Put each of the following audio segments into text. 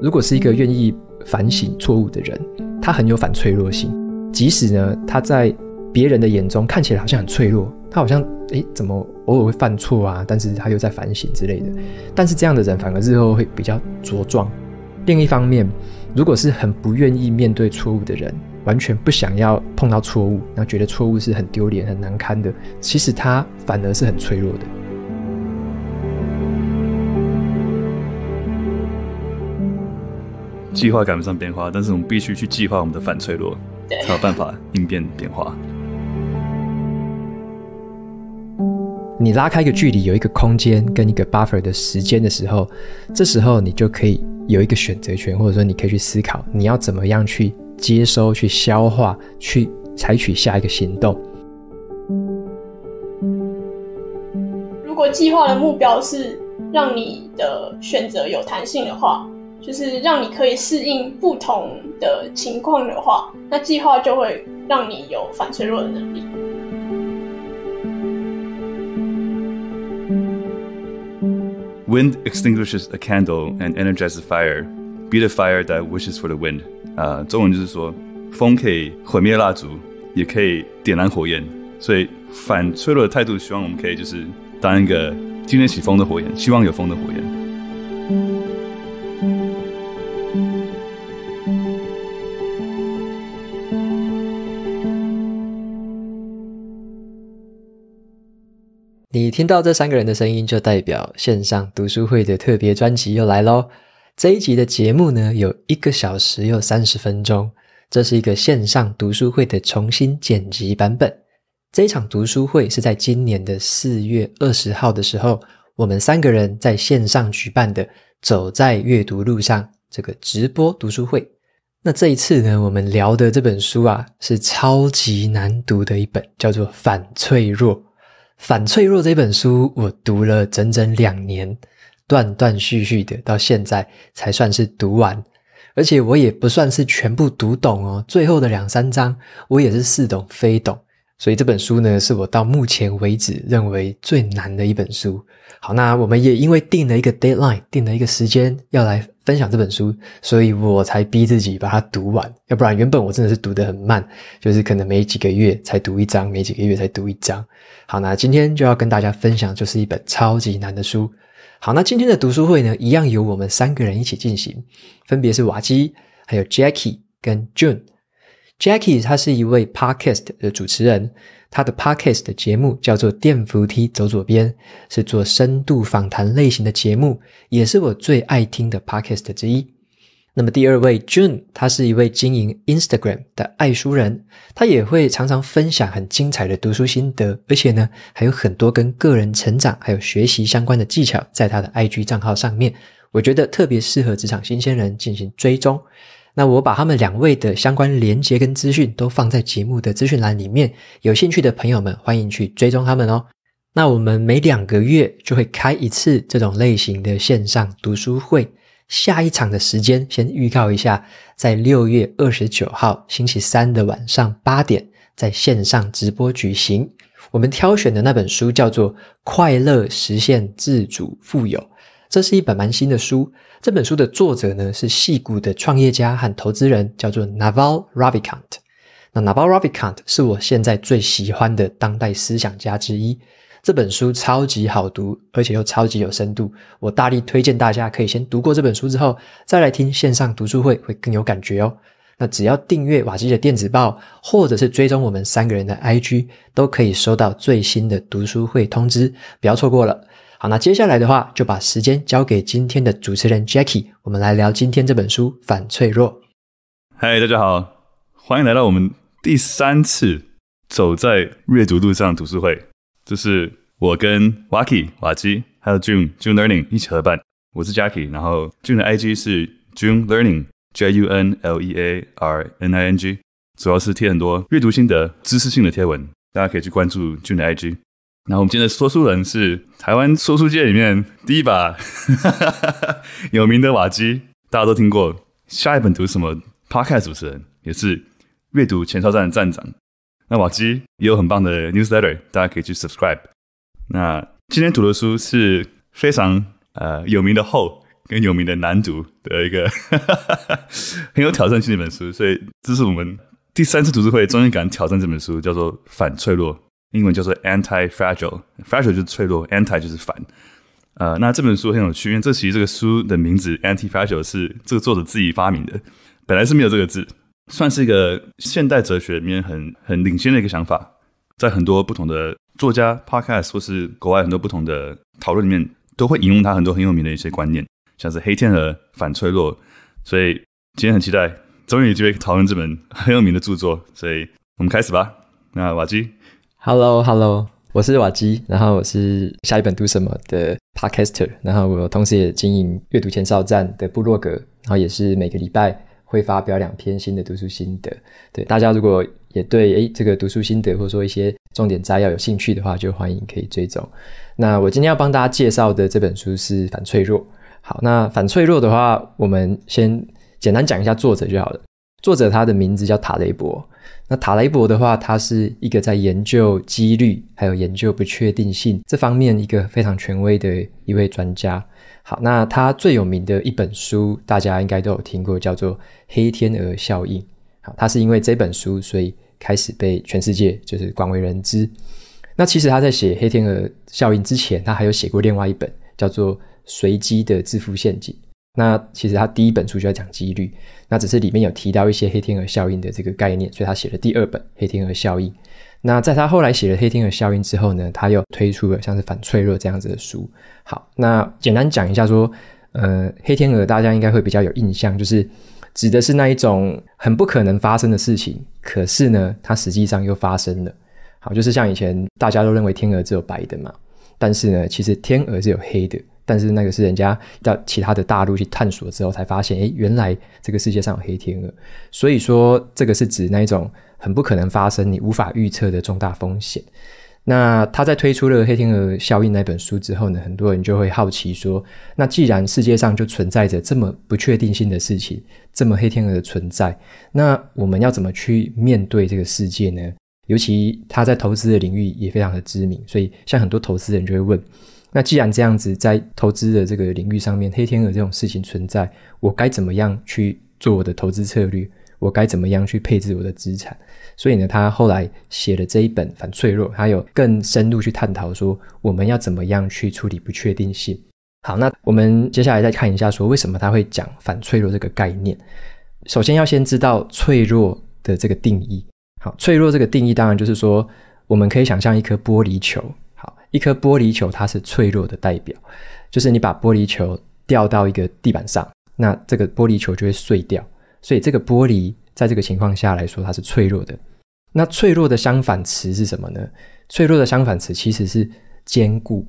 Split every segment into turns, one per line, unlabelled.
如果是一个愿意反省错误的人，他很有反脆弱性。即使呢，他在别人的眼中看起来好像很脆弱，他好像诶怎么偶尔会犯错啊？但是他又在反省之类的。但是这样的人反而日后会比较茁壮。另一方面，如果是很不愿意面对错误的人，完全不想要碰到错误，然后觉得错误是很丢脸、很难堪的，其实他反而是很脆弱的。
计划赶不上变化，但是我们必须去计划我们的反脆弱，才有办法应变变化。
你拉开一个距离，有一个空间跟一个 buffer 的时间的时候，这时候你就可以有一个选择权，或者说你可以去思考你要怎么样去接收、去消化、去采取下一个行动。
如果计划的目标是让你的选择有弹性的话。就是让你可以适应不同的情况的话，那计划就会让你有反脆弱的能力。
Wind extinguishes a candle and energizes fire. Be the fire that wishes for the wind. 啊，中文就是说，风可以毁灭蜡烛，也可以点燃火焰。所以反脆弱的态度，希望我们可以就是当一个经得起风的火焰，希望有风的火焰。
你听到这三个人的声音，就代表线上读书会的特别专辑又来喽。这一集的节目呢，有一个小时又三十分钟。这是一个线上读书会的重新剪辑版本。这一场读书会是在今年的四月二十号的时候，我们三个人在线上举办的“走在阅读路上”这个直播读书会。那这一次呢，我们聊的这本书啊，是超级难读的一本，叫做《反脆弱》。《反脆弱》这本书，我读了整整两年，断断续续的，到现在才算是读完，而且我也不算是全部读懂哦。最后的两三章，我也是似懂非懂。所以这本书呢，是我到目前为止认为最难的一本书。好，那我们也因为定了一个 deadline，定了一个时间，要来。分享这本书，所以我才逼自己把它读完。要不然，原本我真的是读得很慢，就是可能没几个月才读一章，没几个月才读一章。好，那今天就要跟大家分享，就是一本超级难的书。好，那今天的读书会呢，一样由我们三个人一起进行，分别是瓦基、还有 Jackie 跟 June。Jackie，他是一位 Podcast 的主持人，他的 Podcast 的节目叫做《电扶梯走左边》，是做深度访谈类型的节目，也是我最爱听的 Podcast 之一。那么第二位 June，他是一位经营 Instagram 的爱书人，他也会常常分享很精彩的读书心得，而且呢，还有很多跟个人成长还有学习相关的技巧，在他的 IG 账号上面，我觉得特别适合职场新鲜人进行追踪。那我把他们两位的相关连接跟资讯都放在节目的资讯栏里面，有兴趣的朋友们欢迎去追踪他们哦。那我们每两个月就会开一次这种类型的线上读书会，下一场的时间先预告一下，在六月二十九号星期三的晚上八点，在线上直播举行。我们挑选的那本书叫做《快乐实现自主富有》。这是一本蛮新的书。这本书的作者呢是戏骨的创业家和投资人，叫做 Naval Ravikant。那 Naval Ravikant 是我现在最喜欢的当代思想家之一。这本书超级好读，而且又超级有深度。我大力推荐大家可以先读过这本书之后，再来听线上读书会会更有感觉哦。那只要订阅瓦基的电子报，或者是追踪我们三个人的 IG，都可以收到最新的读书会通知，不要错过了。好，那接下来的话就把时间交给今天的主持人 Jackie，我们来聊今天这本书《反脆弱》。
嗨，大家好，欢迎来到我们第三次走在阅读路上读书会，这是我跟 Waki 瓦基还有 June June Learning 一起合办。我是 Jackie，然后 June 的 IG 是 June Learning J U N L E A R N I N G，主要是贴很多阅读心得、知识性的贴文，大家可以去关注 June 的 IG。那我们今天的说书人是台湾说书界里面第一把 有名的瓦基，大家都听过。下一本读什么？Podcast 主持人也是阅读前哨站的站长。那瓦基也有很棒的 Newsletter，大家可以去 subscribe。那今天读的书是非常呃有名的厚跟有名的难读的一个 很有挑战性的一本书，所以这是我们第三次读书会，终于敢挑战这本书，叫做《反脆弱》。英文叫做 a n t i f r a g i l e f r a g i l e 就是脆弱，“anti” 就是反。呃，那这本书很有趣，因为这其实这个书的名字 a n t i f r a g i l e 是这个作者自己发明的，本来是没有这个字，算是一个现代哲学里面很很领先的一个想法。在很多不同的作家 podcast 或是国外很多不同的讨论里面，都会引用他很多很有名的一些观念，像是黑天鹅、反脆弱。所以今天很期待，终于有机会讨论这本很有名的著作。所以我们开始吧。那瓦基。Hello，Hello，我
是瓦基，然后我是下一本读什么的 Podcaster，然后我同时也经营阅读前哨站的部落格，然后也是每个礼拜会发表两篇新的读书心得。对大家如果也对诶这个读书心得或者说一些重点摘要有兴趣的话，就欢迎可以追踪。那我今天要帮大家介绍的这本书是《反脆弱》。好，那《反脆弱》的话，我们先简单讲一下作者就好了。作者他的名字叫塔雷伯，那塔雷伯的话，他是一个在研究几率还有研究不确定性这方面一个非常权威的一位专家。好，那他最有名的一本书，大家应该都有听过，叫做《黑天鹅效应》。好，他是因为这本书，所以开始被全世界就是广为人知。那其实他在写《黑天鹅效应》之前，他还有写过另外一本，叫做《随机的致富陷阱》。那其实他第一本书就在讲几率，那只是里面有提到一些黑天鹅效应的这个概念，所以他写了第二本《黑天鹅效应》。那在他后来写了《黑天鹅效应》之后呢，他又推出了像是《反脆弱》这样子的书。好，那简单讲一下说，呃，黑天鹅大家应该会比较有印象，就是指的是那一种很不可能发生的事情，可是呢，它实际上又发生了。好，就是像以前大家都认为天鹅只有白的嘛，但是呢，其实天鹅是有黑的。但是那个是人家到其他的大陆去探索之后才发现，诶，原来这个世界上有黑天鹅。所以说这个是指那一种很不可能发生、你无法预测的重大风险。那他在推出了《黑天鹅效应》那本书之后呢，很多人就会好奇说，那既然世界上就存在着这么不确定性的事情，这么黑天鹅的存在，那我们要怎么去面对这个世界呢？尤其他在投资的领域也非常的知名，所以像很多投资人就会问。那既然这样子，在投资的这个领域上面，黑天鹅这种事情存在，我该怎么样去做我的投资策略？我该怎么样去配置我的资产？所以呢，他后来写了这一本《反脆弱》，他有更深入去探讨说，我们要怎么样去处理不确定性。好，那我们接下来再看一下，说为什么他会讲反脆弱这个概念。首先要先知道脆弱的这个定义。好，脆弱这个定义当然就是说，我们可以想象一颗玻璃球。一颗玻璃球，它是脆弱的代表，就是你把玻璃球掉到一个地板上，那这个玻璃球就会碎掉，所以这个玻璃在这个情况下来说，它是脆弱的。那脆弱的相反词是什么呢？脆弱的相反词其实是坚固。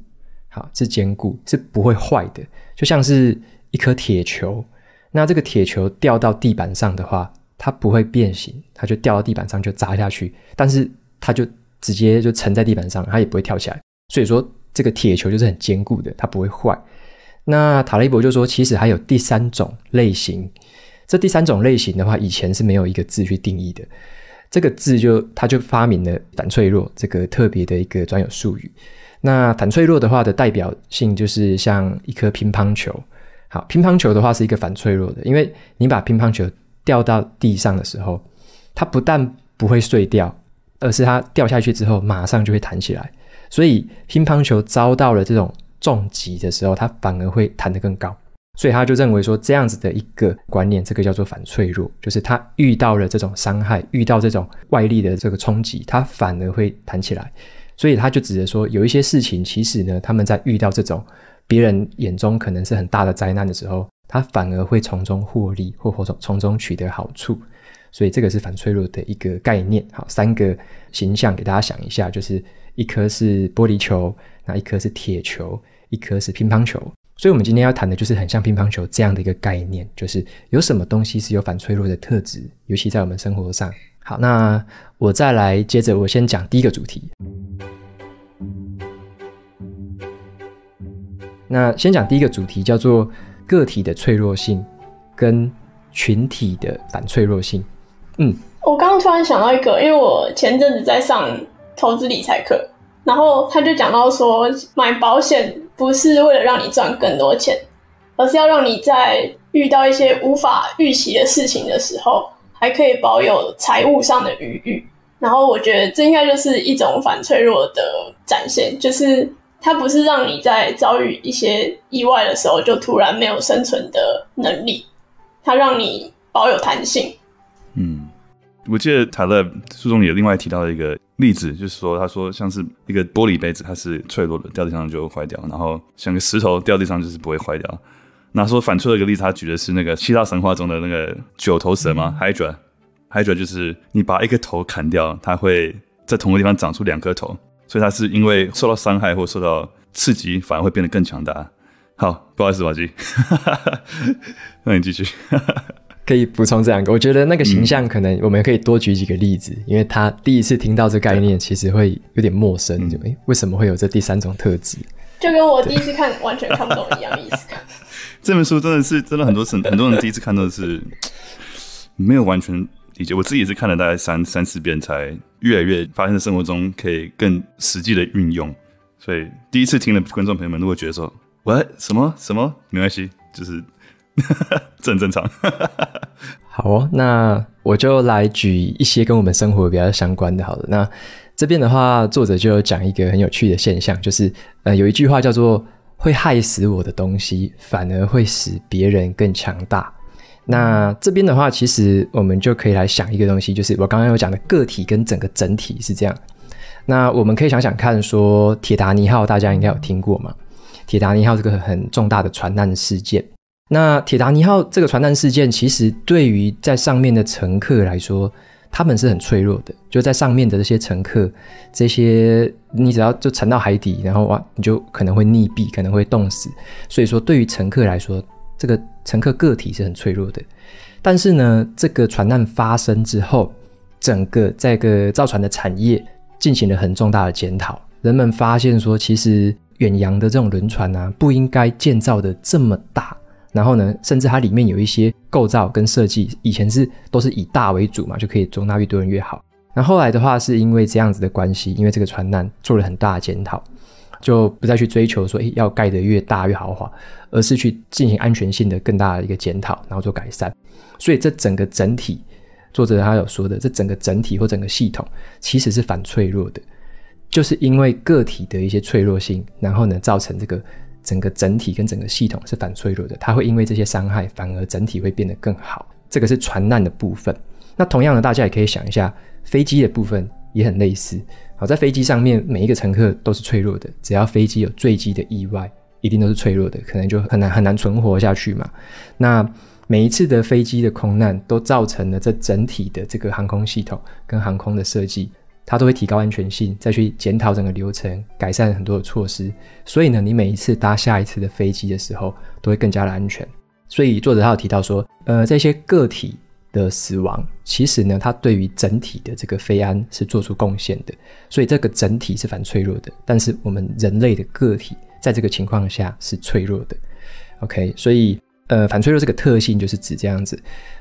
好，是坚固，是不会坏的。就像是一颗铁球，那这个铁球掉到地板上的话，它不会变形，它就掉到地板上就砸下去，但是它就直接就沉在地板上，它也不会跳起来。所以说，这个铁球就是很坚固的，它不会坏。那塔利博就说，其实还有第三种类型。这第三种类型的话，以前是没有一个字去定义的。这个字就他就发明了“反脆弱”这个特别的一个专有术语。那反脆弱的话的代表性就是像一颗乒乓球。好，乒乓球的话是一个反脆弱的，因为你把乒乓球掉到地上的时候，它不但不会碎掉，而是它掉下去之后马上就会弹起来。所以乒乓球遭到了这种重击的时候，它反而会弹得更高。所以他就认为说，这样子的一个观念，这个叫做反脆弱，就是他遇到了这种伤害，遇到这种外力的这个冲击，他反而会弹起来。所以他就指着说，有一些事情，其实呢，他们在遇到这种别人眼中可能是很大的灾难的时候，他反而会从中获利，或从从中取得好处。所以这个是反脆弱的一个概念，好，三个形象给大家想一下，就是一颗是玻璃球，那一颗是铁球，一颗是乒乓球。所以，我们今天要谈的就是很像乒乓球这样的一个概念，就是有什么东西是有反脆弱的特质，尤其在我们生活上。好，那我再来接着，我先讲第一个主题。那先讲第一个主题，叫做个体的脆弱性跟群体的反脆弱性。嗯，
我刚刚突然想到一个，因为我前阵子在上投资理财课，然后他就讲到说，买保险不是为了让你赚更多钱，而是要让你在遇到一些无法预期的事情的时候，还可以保有财务上的余裕。然后我觉得这应该就是一种反脆弱的展现，就是它不是让你在遭遇一些意外的时候就突然没有生存的能力，它让你保有弹性。
嗯。我记得塔勒书中也另外提到了一个例子，就是说他说像是一个玻璃杯子，它是脆弱的，掉地上就坏掉；然后像个石头，掉地上就是不会坏掉。那说反出一个例子，他举的是那个希腊神话中的那个九头蛇 h 海卷，海卷就是你把一个头砍掉，它会在同个地方长出两颗头，所以它是因为受到伤害或受到刺激反而会变得更强大。好，不好意思，忘记，那你继续。
可以补充这两个，我觉得那个形象可能我们可以多举几个例子，因为他第一次听到这概念，其实会有点陌生。哎，为什么
会有这第三种
特质？
就跟我第一次看完全看不懂一样意思。
这本书真的是真的很多很很多人第一次看到是没有完全理解，我自己也是看了大概三三四遍才越来越发现生活中可以更实际的运用。所以第一次听的观众朋友们，如果觉得说喂什么什么”，没关系，就是。这很正常。
好哦，那我就来举一些跟我们生活比较相关的。好了，那这边的话，作者就讲一个很有趣的现象，就是呃，有一句话叫做“会害死我的东西，反而会使别人更强大”。那这边的话，其实我们就可以来想一个东西，就是我刚刚有讲的个体跟整个整体是这样。那我们可以想想看，说铁达尼号，大家应该有听过吗？铁达尼号这个很重大的船难事件。那铁达尼号这个船难事件，其实对于在上面的乘客来说，他们是很脆弱的。就在上面的这些乘客，这些你只要就沉到海底，然后哇，你就可能会溺毙，可能会冻死。所以说，对于乘客来说，这个乘客个体是很脆弱的。但是呢，这个船难发生之后，整个在个造船的产业进行了很重大的检讨。人们发现说，其实远洋的这种轮船啊，不应该建造的这么大。然后呢，甚至它里面有一些构造跟设计，以前是都是以大为主嘛，就可以容纳越多人越好。那后来的话，是因为这样子的关系，因为这个船难做了很大的检讨，就不再去追求说，要盖得越大越豪华，而是去进行安全性的更大的一个检讨，然后做改善。所以这整个整体，作者他有说的，这整个整体或整个系统其实是反脆弱的，就是因为个体的一些脆弱性，然后呢造成这个。整个整体跟整个系统是反脆弱的，它会因为这些伤害反而整体会变得更好。这个是船难的部分。那同样的，大家也可以想一下飞机的部分也很类似。好，在飞机上面每一个乘客都是脆弱的，只要飞机有坠机的意外，一定都是脆弱的，可能就很难很难存活下去嘛。那每一次的飞机的空难都造成了这整体的这个航空系统跟航空的设计。它都会提高安全性，再去检讨整个流程，改善很多的措施。所以呢，你每一次搭下一次的飞机的时候，都会更加的安全。所以作者他有提到说，呃，这些个体的死亡，其实呢，它对于整体的这个飞安是做出贡献的。所以这个整体是反脆弱的，但是我们人类的个体在这个情况下是脆弱的。OK，所以呃，反脆弱这个特性就是指这样子，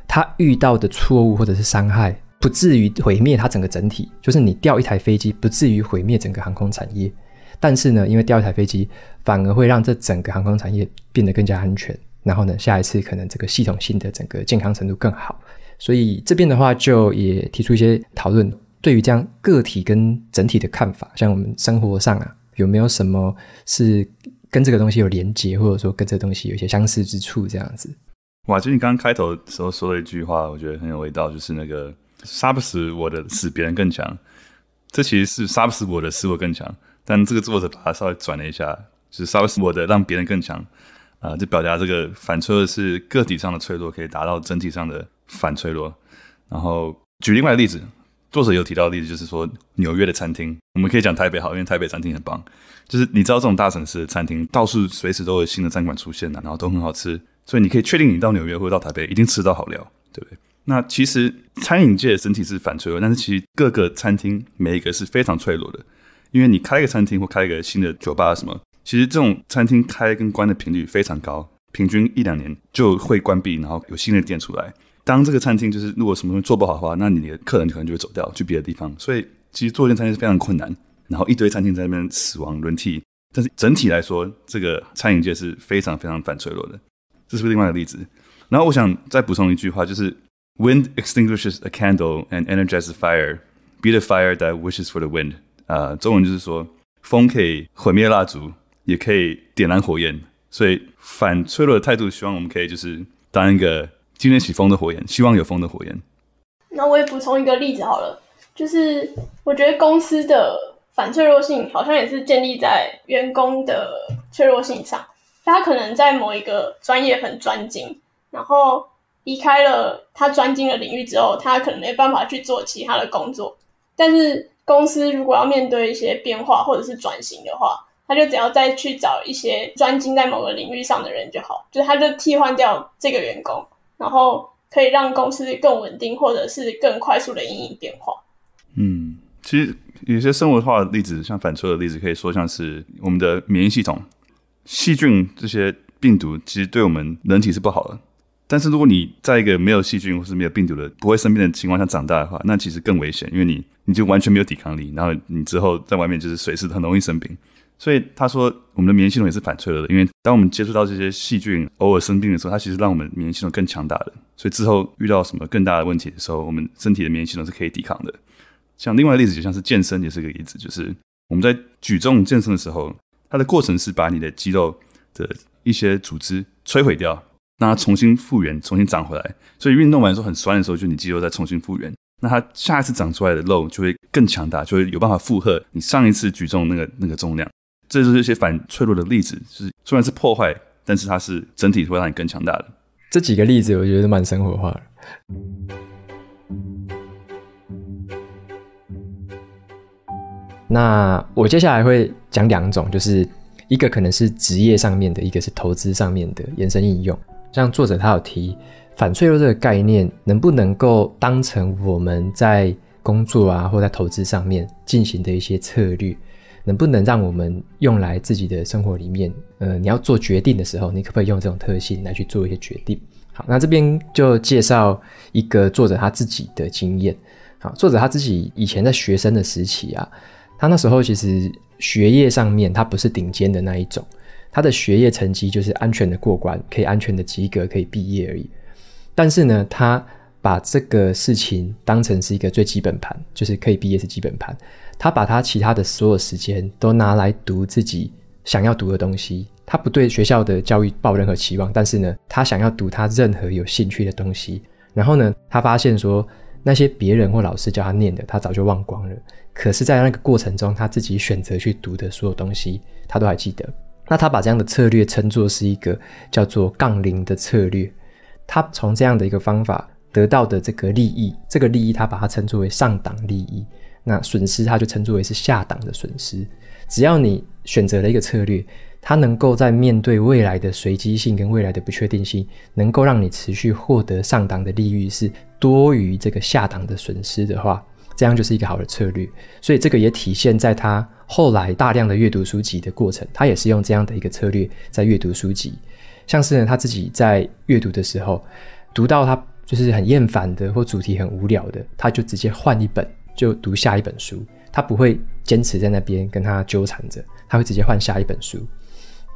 他遇到的错误或者是伤害。不至于毁灭它整个整体，就是你掉一台飞机，不至于毁灭整个航空产业。但是呢，因为掉一台飞机，反而会让这整个航空产业变得更加安全。然后呢，下一次可能这个系统性的整个健康程度更好。所以这边的话，就也提出一些讨论，对于这样个体跟整体的看法。像我们生活上啊，有没有什么是跟这个东西有连结，或者说跟这东西有些相似之处？这
样子。哇，就你刚刚开头时候说了一句话，我觉得很有味道，就是那个。杀不死我的，使别人更强。这其实是杀不死我的，使我更强。但这个作者把它稍微转了一下，就是杀不死我的，让别人更强。啊，就表达这个反脆弱是个体上的脆弱，可以达到整体上的反脆弱。然后举另外的例子，作者有提到的例子就是说纽约的餐厅，我们可以讲台北好，因为台北餐厅很棒。就是你知道这种大城市的餐厅，到处随时都有新的餐馆出现的，然后都很好吃，所以你可以确定你到纽约或者到台北一定吃到好料，对不对？那其实餐饮界整体是反脆弱，但是其实各个餐厅每一个是非常脆弱的，因为你开一个餐厅或开一个新的酒吧什么，其实这种餐厅开跟关的频率非常高，平均一两年就会关闭，然后有新的店出来。当这个餐厅就是如果什么东西做不好的话，那你的客人可能就会走掉，去别的地方。所以其实做一间餐厅是非常困难，然后一堆餐厅在那边死亡轮替，但是整体来说，这个餐饮界是非常非常反脆弱的。这是不是另外一个例子？然后我想再补充一句话，就是。Wind extinguishes a candle and energizes fire. Be the fire that wishes for the wind. 啊，中文就是说，风可以毁灭蜡烛，也可以点燃火焰。所以，反脆弱的态度，希望我们可以就是当一个经得起风的火焰，希望有风的火焰。
那我也补充一个例子好了，就是我觉得公司的反脆弱性好像也是建立在员工的脆弱性上。大家可能在某一个专业很专精，然后。离开了他专精的领域之后，他可能没办法去做其他的工作。但是公司如果要面对一些变化或者是转型的话，他就只要再去找一些专精在某个领域上的人就好，就他就替换掉这个员工，然后可以让公司更稳定或者是更快速的运应变化。
嗯，其实有些生活化的例子，像反刍的例子，可以说像是我们的免疫系统，细菌这些病毒其实对我们人体是不好的。但是，如果你在一个没有细菌或是没有病毒的不会生病的情况下长大的话，那其实更危险，因为你你就完全没有抵抗力，然后你之后在外面就是随时很容易生病。所以他说，我们的免疫系统也是反脆弱的，因为当我们接触到这些细菌，偶尔生病的时候，它其实让我们免疫系统更强大了。所以之后遇到什么更大的问题的时候，我们身体的免疫系统是可以抵抗的。像另外的例子，就像是健身也是个例子，就是我们在举重健身的时候，它的过程是把你的肌肉的一些组织摧毁掉。那它重新复原，重新长回来，所以运动完之后很酸的时候，就你肌肉再重新复原。那它下一次长出来的肉就会更强大，就会有办法负荷你上一次举重那个那个重量。这就是一些反脆弱的例子，是虽然是破坏，但是它是整体会让你更强大的。
这几个例子我觉得蛮生活化的。那我接下来会讲两种，就是一个可能是职业上面的，一个是投资上面的延伸应用。像作者他有提反脆弱这个概念，能不能够当成我们在工作啊，或在投资上面进行的一些策略，能不能让我们用来自己的生活里面？呃，你要做决定的时候，你可不可以用这种特性来去做一些决定？好，那这边就介绍一个作者他自己的经验。好，作者他自己以前在学生的时期啊，他那时候其实学业上面他不是顶尖的那一种。他的学业成绩就是安全的过关，可以安全的及格，可以毕业而已。但是呢，他把这个事情当成是一个最基本盘，就是可以毕业是基本盘。他把他其他的所有时间都拿来读自己想要读的东西。他不对学校的教育抱任何期望，但是呢，他想要读他任何有兴趣的东西。然后呢，他发现说那些别人或老师教他念的，他早就忘光了。可是，在那个过程中，他自己选择去读的所有东西，他都还记得。那他把这样的策略称作是一个叫做杠铃的策略，他从这样的一个方法得到的这个利益，这个利益他把它称作为上档利益，那损失他就称作为是下档的损失。只要你选择了一个策略，它能够在面对未来的随机性跟未来的不确定性，能够让你持续获得上档的利益是多于这个下档的损失的话。这样就是一个好的策略，所以这个也体现在他后来大量的阅读书籍的过程。他也是用这样的一个策略在阅读书籍，像是呢他自己在阅读的时候，读到他就是很厌烦的或主题很无聊的，他就直接换一本就读下一本书，他不会坚持在那边跟他纠缠着，他会直接换下一本书。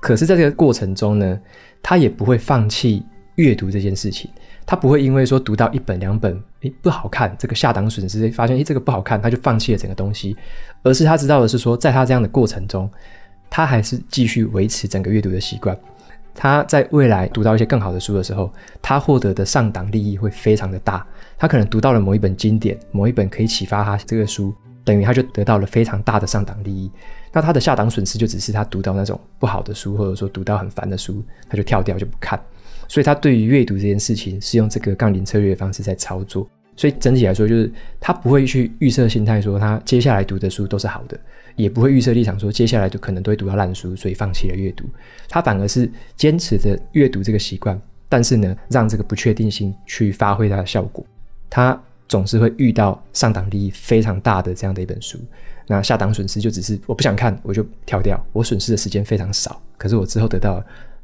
可是在这个过程中呢，他也不会放弃阅读这件事情。他不会因为说读到一本两本诶不好看，这个下档损失发现诶这个不好看，他就放弃了整个东西，而是他知道的是说，在他这样的过程中，他还是继续维持整个阅读的习惯。他在未来读到一些更好的书的时候，他获得的上档利益会非常的大。他可能读到了某一本经典，某一本可以启发他这个书，等于他就得到了非常大的上档利益。那他的下档损失就只是他读到那种不好的书，或者说读到很烦的书，他就跳掉就不看。所以他对于阅读这件事情是用这个杠铃策略的方式在操作，所以整体来说就是他不会去预测心态说他接下来读的书都是好的，也不会预设立场说接下来就可能都会读到烂书，所以放弃了阅读。他反而是坚持着阅读这个习惯，但是呢，让这个不确定性去发挥它的效果。他总是会遇到上档利益非常大的这样的一本书，那下档损失就只是我不想看我就跳掉，我损失的时间非常少，可是我之后得到。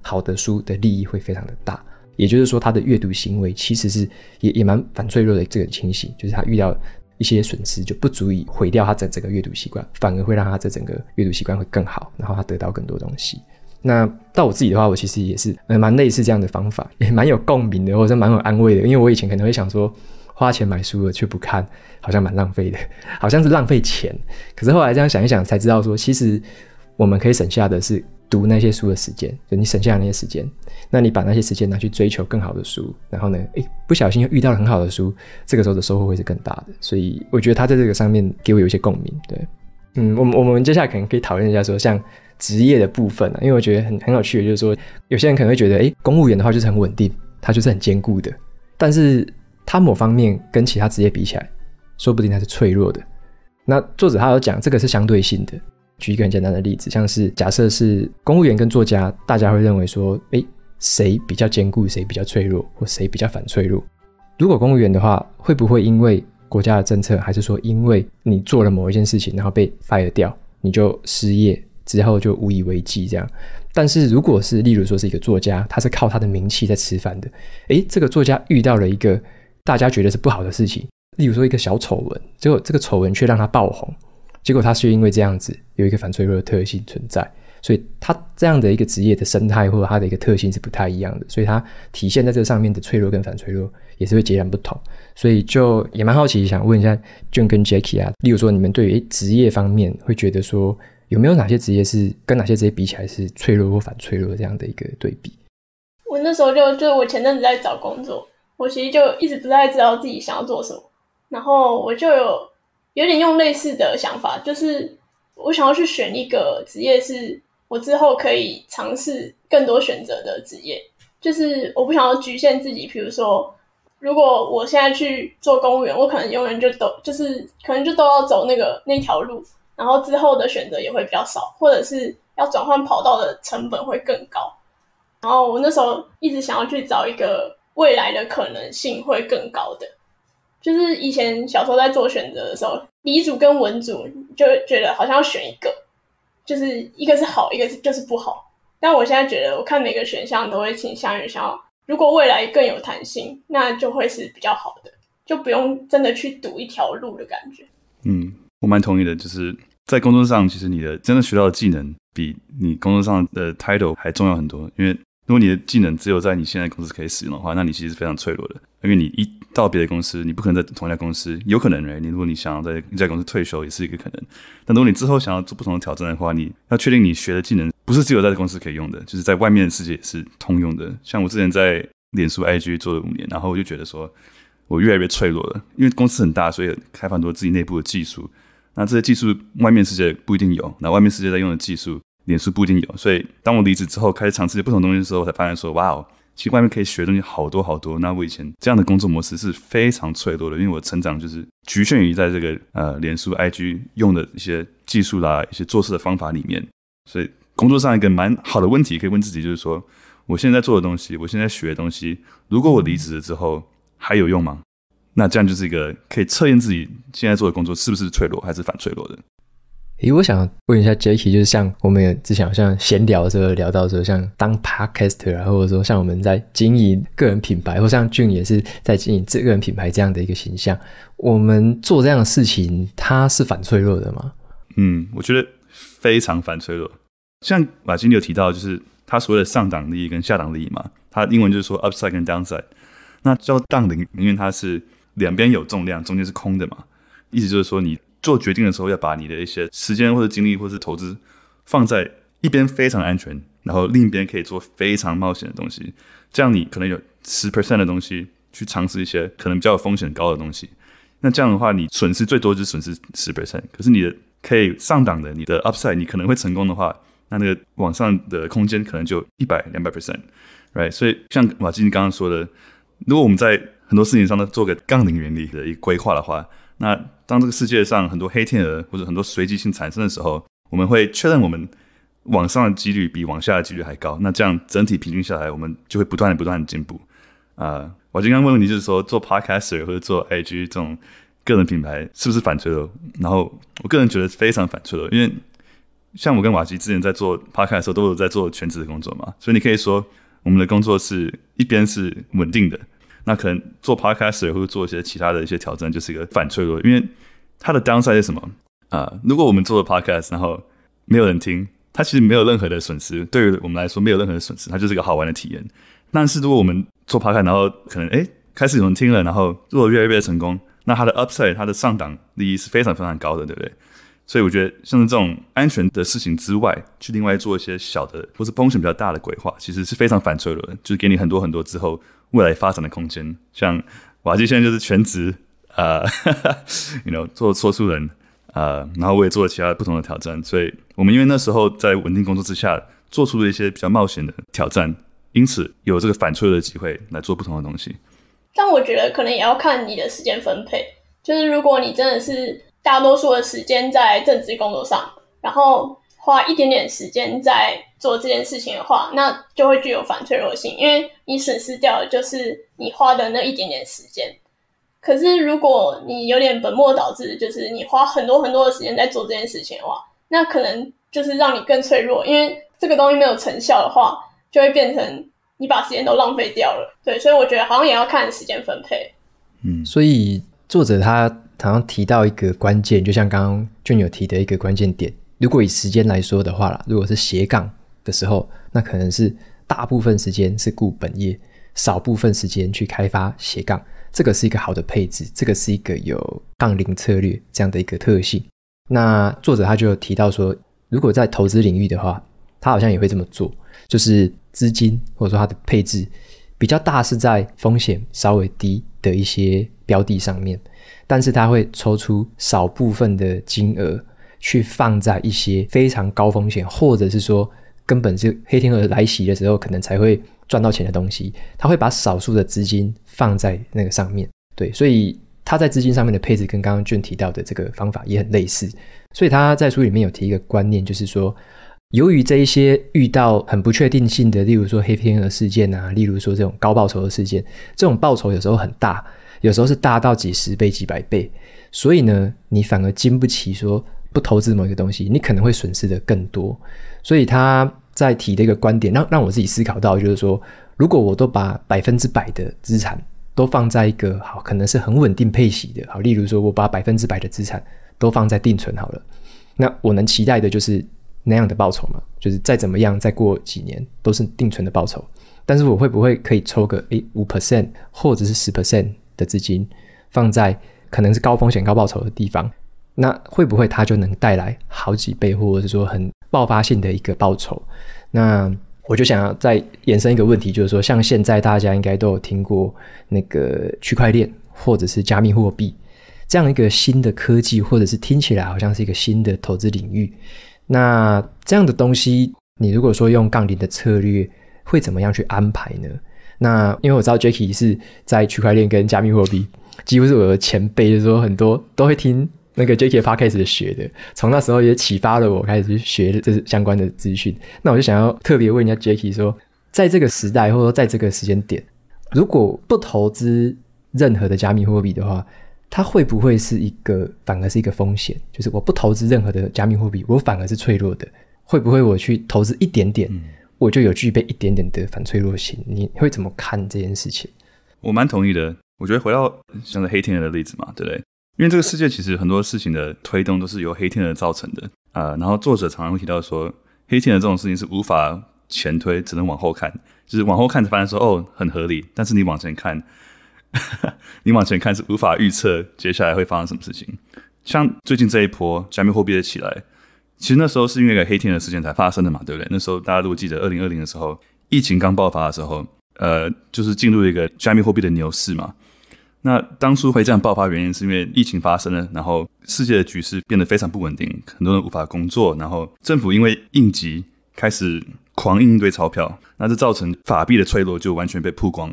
好的书的利益会非常的大，也就是说，他的阅读行为其实是也也蛮反脆弱的。这个情形就是他遇到一些损失，就不足以毁掉他整整个阅读习惯，反而会让他这整个阅读习惯会更好，然后他得到更多东西。那到我自己的话，我其实也是呃蛮类似这样的方法，也蛮有共鸣的，或者是蛮有安慰的。因为我以前可能会想说，花钱买书了却不看，好像蛮浪费的，好像是浪费钱。可是后来这样想一想，才知道说，其实我们可以省下的是。读那些书的时间，就你省下来那些时间，那你把那些时间拿去追求更好的书，然后呢，诶，不小心又遇到了很好的书，这个时候的收获会是更大的。所以我觉得他在这个上面给我有一些共鸣。对，嗯，我们我们接下来可能可以讨论一下说，像职业的部分啊，因为我觉得很很有趣的就是说，有些人可能会觉得，诶，公务员的话就是很稳定，它就是很坚固的，但是它某方面跟其他职业比起来，说不定它是脆弱的。那作者他有讲，这个是相对性的。举一个很简单的例子，像是假设是公务员跟作家，大家会认为说，诶，谁比较坚固，谁比较脆弱，或谁比较反脆弱？如果公务员的话，会不会因为国家的政策，还是说因为你做了某一件事情，然后被 fire 掉，你就失业之后就无以为继这样？但是如果是例如说是一个作家，他是靠他的名气在吃饭的，诶，这个作家遇到了一个大家觉得是不好的事情，例如说一个小丑闻，结果这个丑闻却让他爆红。结果它是因为这样子有一个反脆弱的特性存在，所以它这样的一个职业的生态或者它的一个特性是不太一样的，所以它体现在这上面的脆弱跟反脆弱也是会截然不同。所以就也蛮好奇，想问一下俊跟 Jacky 啊，例如说你们对于职业方面，会觉得说有没有哪些职业是跟哪些职业比起来是脆弱或反脆弱这样的一个对比？
我那时候就就我前阵子在找工作，我其实就一直不太知道自己想要做什么，然后我就有。有点用类似的想法，就是我想要去选一个职业，是我之后可以尝试更多选择的职业。就是我不想要局限自己。比如说，如果我现在去做公务员，我可能永远就都就是可能就都要走那个那条路，然后之后的选择也会比较少，或者是要转换跑道的成本会更高。然后我那时候一直想要去找一个未来的可能性会更高的。就是以前小时候在做选择的时候，理组跟文组就觉得好像要选一个，就是一个是好，一个是就是不好。但我现在觉得，我看每个选项都会倾向于想要，如果未来更有弹性，那就会是比较好的，就不用真的去赌一条路的感觉。
嗯，我蛮同意的。就是在工作上，其实你的真的学到的技能，比你工作上的 title 还重要很多。因为如果你的技能只有在你现在公司可以使用的话，那你其实非常脆弱的，因为你一。到别的公司，你不可能在同一家公司。有可能哎，你如果你想要在一家公司退休，也是一个可能。但如果你之后想要做不同的挑战的话，你要确定你学的技能不是只有在公司可以用的，就是在外面的世界是通用的。像我之前在脸书 IG 做了五年，然后我就觉得说，我越来越脆弱了，因为公司很大，所以开很多自己内部的技术。那这些技术外面世界不一定有，那外面世界在用的技术，脸书不一定有。所以当我离职之后，开始尝试不同东西的时候，我才发现说，哇哦。其实外面可以学的东西好多好多。那我以前这样的工作模式是非常脆弱的，因为我成长就是局限于在这个呃，脸书、IG 用的一些技术啦，一些做事的方法里面。所以工作上一个蛮好的问题可以问自己，就是说我现在做的东西，我现在学的东西，如果我离职了之后还有用吗？那这样就是一个可以测验自己现在做的工作是不是脆弱，还是反脆弱的。
诶，我想问一下 Jackie，就是像我们也之前好像闲聊的时候聊到说，像当 Podcaster，或者说像我们在经营个人品牌，或像俊也是在经营自个人品牌这样的一个形象，我们做这样的事情，它是反脆弱的吗？
嗯，我觉得非常反脆弱。像马金有提到，就是他所谓的上档利益跟下档利益嘛，他英文就是说 upside 跟 downside。那叫 down 的，因为它是两边有重量，中间是空的嘛，意思就是说你。做决定的时候，要把你的一些时间或者精力或是投资放在一边非常安全，然后另一边可以做非常冒险的东西。这样你可能有十 percent 的东西去尝试一些可能比较有风险高的东西。那这样的话，你损失最多就是损失十 percent。可是你的可以上档的，你的 upside，你可能会成功的话，那那个往上的空间可能就一百两百 percent，right？所以像马尼刚刚说的，如果我们在很多事情上呢，做个杠铃原理的一规划的话。那当这个世界上很多黑天鹅或者很多随机性产生的时候，我们会确认我们往上的几率比往下的几率还高。那这样整体平均下来，我们就会不断的不断的进步。啊，我刚刚问问题就是说，做 podcaster 或者做 IG 这种个人品牌是不是反脆弱？然后我个人觉得非常反脆弱，因为像我跟瓦吉之前在做 podcast 的时候，都有在做全职的工作嘛，所以你可以说我们的工作是一边是稳定的。那可能做 podcast 也会做一些其他的一些挑战，就是一个反脆弱。因为它的 downside 是什么啊？如果我们做了 podcast，然后没有人听，它其实没有任何的损失，对于我们来说没有任何的损失，它就是一个好玩的体验。但是如果我们做 podcast，然后可能哎开始有人听了，然后做的越来越成功，那它的 upside，它的上档利益是非常非常高的，对不对？所以我觉得，像是这种安全的事情之外，去另外做一些小的或是风险比较大的鬼话，其实是非常反脆弱，的，就是给你很多很多之后。未来发展的空间，像瓦基现在就是全职，呃，know 做说书人，呃，然后我也做了其他不同的挑战，所以我们因为那时候在稳定工作之下，做出了一些比较冒险的挑战，因此有这个反脆弱的机会来做不同的东西。
但我觉得可能也要看你的时间分配，就是如果你真的是大多数的时间在正职工作上，然后。花一点点时间在做这件事情的话，那就会具有反脆弱性，因为你损失掉的就是你花的那一点点时间。可是如果你有点本末倒置，就是你花很多很多的时间在做这件事情的话，那可能就是让你更脆弱，因为这个东西没有成效的话，就会变成你把时间都浪费掉了。对，所以我觉得好像也要看时间分配。
嗯，所以作者他好像提到一个关键，就像刚刚俊友提的一个关键点。如果以时间来说的话啦，如果是斜杠的时候，那可能是大部分时间是顾本业，少部分时间去开发斜杠。这个是一个好的配置，这个是一个有杠零策略这样的一个特性。那作者他就提到说，如果在投资领域的话，他好像也会这么做，就是资金或者说他的配置比较大，是在风险稍微低的一些标的上面，但是他会抽出少部分的金额。去放在一些非常高风险，或者是说根本是黑天鹅来袭的时候，可能才会赚到钱的东西。他会把少数的资金放在那个上面，对，所以他在资金上面的配置跟刚刚俊提到的这个方法也很类似。所以他在书里面有提一个观念，就是说，由于这一些遇到很不确定性的，例如说黑天鹅事件啊，例如说这种高报酬的事件，这种报酬有时候很大，有时候是大到几十倍、几百倍，所以呢，你反而经不起说。不投资某一个东西，你可能会损失的更多。所以他在提的一个观点，让让我自己思考到，就是说，如果我都把百分之百的资产都放在一个好，可能是很稳定配息的，好，例如说，我把百分之百的资产都放在定存好了，那我能期待的就是那样的报酬嘛？就是再怎么样，再过几年都是定存的报酬。但是我会不会可以抽个诶五 percent 或者是十 percent 的资金放在可能是高风险高报酬的地方？那会不会它就能带来好几倍，或者说很爆发性的一个报酬？那我就想要再延伸一个问题，就是说，像现在大家应该都有听过那个区块链或者是加密货币这样一个新的科技，或者是听起来好像是一个新的投资领域。那这样的东西，你如果说用杠铃的策略，会怎么样去安排呢？那因为我知道 Jacky 是在区块链跟加密货币，几乎是我的前辈，就是说很多都会听。那个 Jackie Park 开始学的，从那时候也启发了我，开始去学这是相关的资讯。那我就想要特别问一下 Jackie 说，在这个时代或者说在这个时间点，如果不投资任何的加密货币的话，它会不会是一个反而是一个风险？就是我不投资任何的加密货币，我反而是脆弱的，会不会我去投资一点点，我就有具备一点点的反脆弱性？你会怎么看这件事
情？我蛮同意的，我觉得回到像是黑天鹅的例子嘛，对不对？因为这个世界其实很多事情的推动都是由黑天鹅造成的啊，然后作者常常提到说，黑天鹅这种事情是无法前推，只能往后看，就是往后看，才发现说哦很合理，但是你往前看，你往前看是无法预测接下来会发生什么事情。像最近这一波加密货币的起来，其实那时候是因为一个黑天鹅事件才发生的嘛，对不对？那时候大家如果记得二零二零的时候，疫情刚爆发的时候，呃，就是进入一个加密货币的牛市嘛。那当初会这样爆发，原因是因为疫情发生了，然后世界的局势变得非常不稳定，很多人无法工作，然后政府因为应急开始狂印一堆钞票，那这造成法币的脆弱就完全被曝光，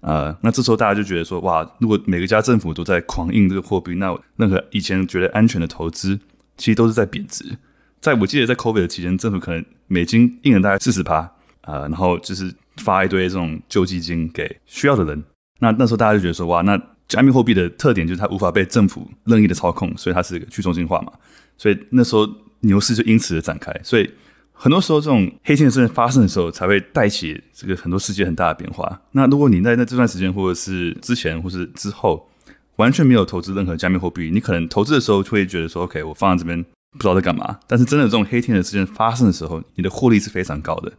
啊，那这时候大家就觉得说，哇，如果每个家政府都在狂印这个货币，那任何以前觉得安全的投资，其实都是在贬值。在我记得在 COVID 的期间，政府可能美金印了大概四十趴，啊，然后就是发一堆这种救济金给需要的人。那那时候大家就觉得说，哇，那加密货币的特点就是它无法被政府任意的操控，所以它是个去中心化嘛，所以那时候牛市就因此而展开。所以很多时候这种黑天鹅事件发生的时候，才会带起这个很多世界很大的变化。那如果你在那这段时间或者是之前或是之后完全没有投资任何加密货币，你可能投资的时候就会觉得说，OK，我放在这边不知道在干嘛。但是真的这种黑天鹅事件发生的时候，你的获利是非常高的。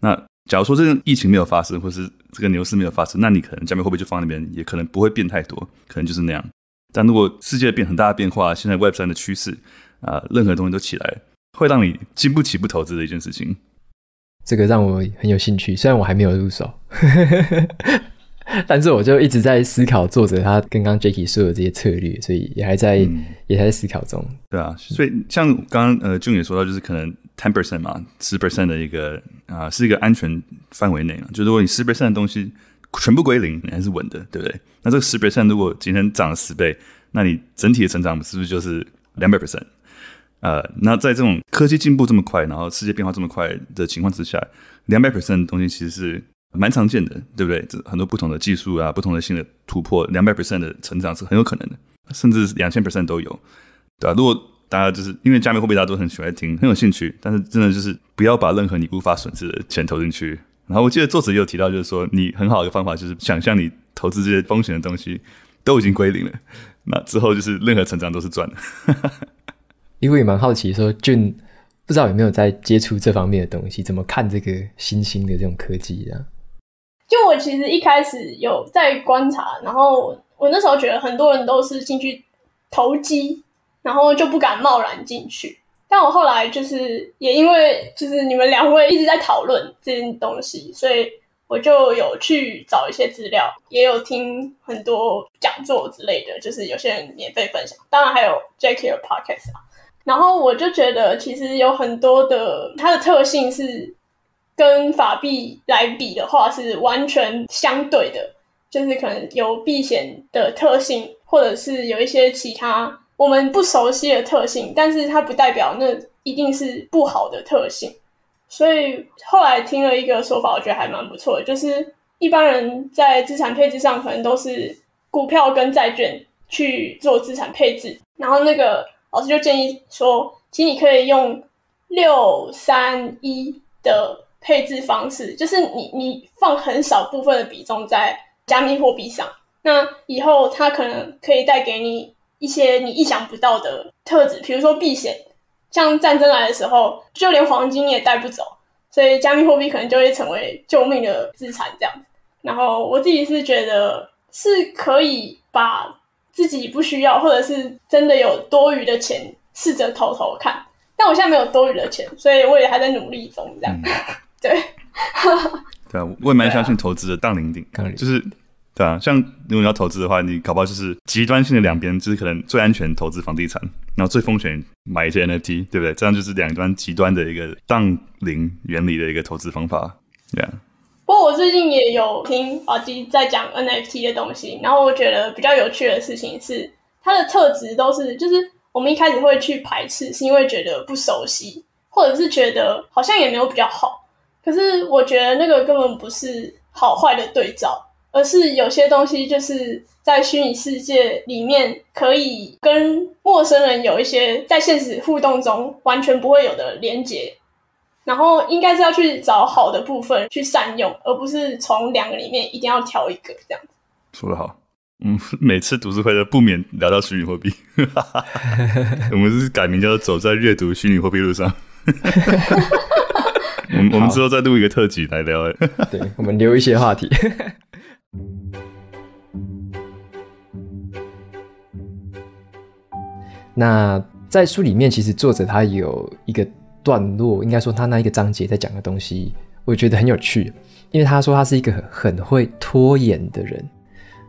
那假如说这个疫情没有发生，或是这个牛市没有发生，那你可能将密会不会就放那边？也可能不会变太多，可能就是那样。但如果世界变很大的变化，现在 Web 三的趋势，啊，任何东西都起来，会让你经不起不投资的一件事情。
这个让我很有兴趣，虽然我还没有入手。但是我就一直在思考作者他跟刚 Jacky 说的这些策略，所以也还在也还在思考中。
对啊，所以像刚刚呃俊也说到，就是可能 ten percent 嘛，十 percent 的一个啊是一个安全范围内了。就如果你十 percent 的东西全部归零，你还是稳的，对不对？那这个十 percent 如果今天涨了十倍，那你整体的成长是不是就是两百 percent？呃，那在这种科技进步这么快，然后世界变化这么快的情况之下，两百 percent 的东西其实是。蛮常见的，对不对？这很多不同的技术啊，不同的新的突破，两百 percent 的成长是很有可能的，甚至两千 percent 都有，对吧？如果大家就是因为加密货币，大家都很喜欢听，很有兴趣，但是真的就是不要把任何你无法损失的钱投进去。然后我记得作者也有提到，就是说你很好的方法就是想象你投资这些风险的东西都已经归零了，那之后就是任何成长都是赚的。
因为也蛮好奇，说俊不知道有没有在接触这方面的东西，怎么看这个新兴的这种科技啊？
就我其实一开始有在观察，然后我那时候觉得很多人都是进去投机，然后就不敢贸然进去。但我后来就是也因为就是你们两位一直在讨论这件东西，所以我就有去找一些资料，也有听很多讲座之类的，就是有些人免费分享，当然还有 Jackie 的 Podcast 啊。然后我就觉得其实有很多的它的特性是。跟法币来比的话，是完全相对的，就是可能有避险的特性，或者是有一些其他我们不熟悉的特性，但是它不代表那一定是不好的特性。所以后来听了一个说法，我觉得还蛮不错的，就是一般人在资产配置上可能都是股票跟债券去做资产配置，然后那个老师就建议说，其实你可以用六三一的。配置方式就是你你放很少部分的比重在加密货币上，那以后它可能可以带给你一些你意想不到的特质，比如说避险，像战争来的时候，就连黄金也带不走，所以加密货币可能就会成为救命的资产。这样，然后我自己是觉得是可以把自己不需要或者是真的有多余的钱试着投投看，但我现在没有多余的钱，所以我也还在努力中这样。对，
对啊，我也蛮相信投资的当零顶，就是对啊，像如果你要投资的话，你搞不好就是极端性的两边，就是可能最安全投资房地产，然后最风险买一些 NFT，对不对？这样就是两端极端的一个当零原理的一个投资方法，对啊。
不过我最近也有听耳机在讲 NFT 的东西，然后我觉得比较有趣的事情是，它的特质都是就是我们一开始会去排斥，是因为觉得不熟悉，或者是觉得好像也没有比较好。可是我觉得那个根本不是好坏的对照，而是有些东西就是在虚拟世界里面可以跟陌生人有一些在现实互动中完全不会有的连接，然后应该是要去找好的部分去善用，而不是从两个里面一定要挑一个这样子。
说得好，嗯，每次读书会都不免聊到虚拟货币，我们是改名叫走在阅读虚拟货币路上。我 们我们之后再录一个特辑来聊 对我
们留一些话题。那在书里面，其实作者他有一个段落，应该说他那一个章节在讲的东西，我觉得很有趣，因为他说他是一个很会拖延的人。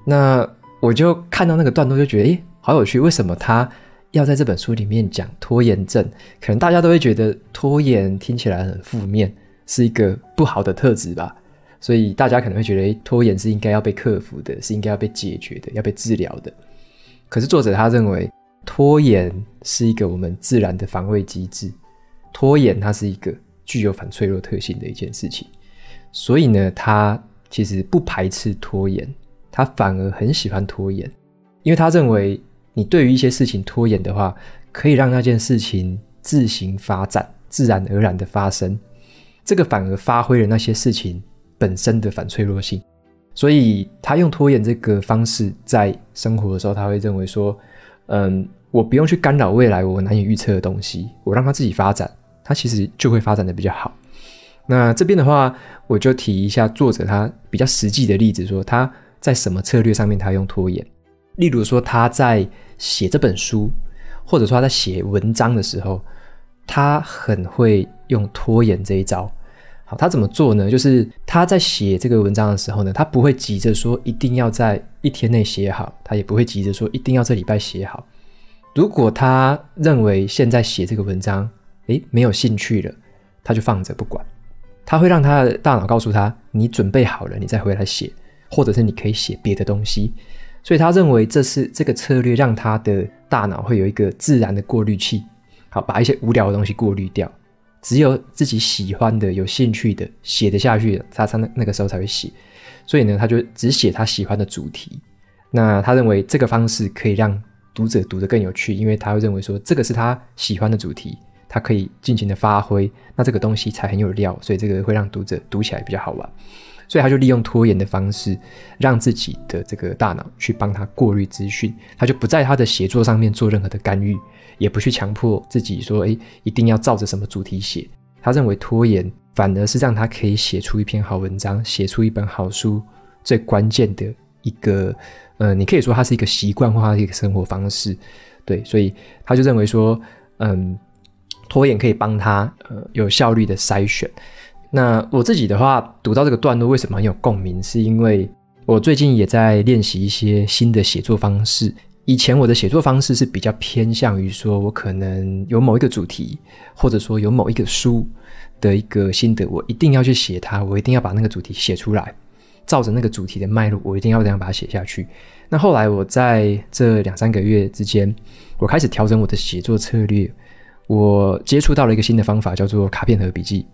那我就看到那个段落，就觉得哎，好有趣，为什么他？要在这本书里面讲拖延症，可能大家都会觉得拖延听起来很负面，是一个不好的特质吧，所以大家可能会觉得拖延是应该要被克服的，是应该要被解决的，要被治疗的。可是作者他认为拖延是一个我们自然的防卫机制，拖延它是一个具有反脆弱特性的一件事情，所以呢，他其实不排斥拖延，他反而很喜欢拖延，因为他认为。你对于一些事情拖延的话，可以让那件事情自行发展，自然而然的发生，这个反而发挥了那些事情本身的反脆弱性。所以他用拖延这个方式在生活的时候，他会认为说，嗯，我不用去干扰未来我难以预测的东西，我让它自己发展，它其实就会发展的比较好。那这边的话，我就提一下作者他比较实际的例子，说他在什么策略上面他用拖延。例如说，他在写这本书，或者说他在写文章的时候，他很会用拖延这一招。好，他怎么做呢？就是他在写这个文章的时候呢，他不会急着说一定要在一天内写好，他也不会急着说一定要这礼拜写好。如果他认为现在写这个文章，诶，没有兴趣了，他就放着不管。他会让他的大脑告诉他：“你准备好了，你再回来写，或者是你可以写别的东西。”所以他认为这是这个策略，让他的大脑会有一个自然的过滤器，好，把一些无聊的东西过滤掉，只有自己喜欢的、有兴趣的、写得下去的，他才那那个时候才会写。所以呢，他就只写他喜欢的主题。那他认为这个方式可以让读者读得更有趣，因为他会认为说这个是他喜欢的主题，他可以尽情的发挥，那这个东西才很有料，所以这个会让读者读起来比较好玩。所以他就利用拖延的方式，让自己的这个大脑去帮他过滤资讯，他就不在他的写作上面做任何的干预，也不去强迫自己说，哎，一定要照着什么主题写。他认为拖延反而是让他可以写出一篇好文章，写出一本好书最关键的一个，呃，你可以说他是一个习惯化的一个生活方式，对，所以他就认为说，嗯，拖延可以帮他呃有效率的筛选。那我自己的话，读到这个段落，为什么很有共鸣？是因为我最近也在练习一些新的写作方式。以前我的写作方式是比较偏向于说，我可能有某一个主题，或者说有某一个书的一个心得，我一定要去写它，我一定要把那个主题写出来，照着那个主题的脉络，我一定要这样把它写下去。那后来我在这两三个月之间，我开始调整我的写作策略，我接触到了一个新的方法，叫做卡片和笔记。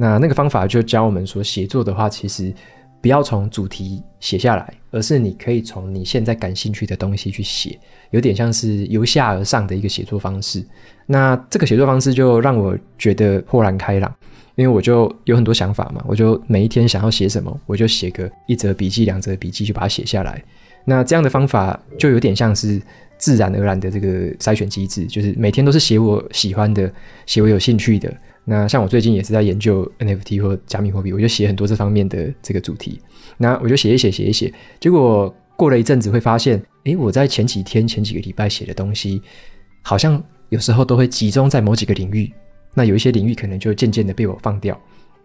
那那个方法就教我们说，写作的话，其实不要从主题写下来，而是你可以从你现在感兴趣的东西去写，有点像是由下而上的一个写作方式。那这个写作方式就让我觉得豁然开朗，因为我就有很多想法嘛，我就每一天想要写什么，我就写个一则笔记、两则笔记就把它写下来。那这样的方法就有点像是自然而然的这个筛选机制，就是每天都是写我喜欢的、写我有兴趣的。那像我最近也是在研究 NFT 或加密货币，我就写很多这方面的这个主题。那我就写一写，写一写，结果过了一阵子会发现，诶，我在前几天、前几个礼拜写的东西，好像有时候都会集中在某几个领域。那有一些领域可能就渐渐的被我放掉。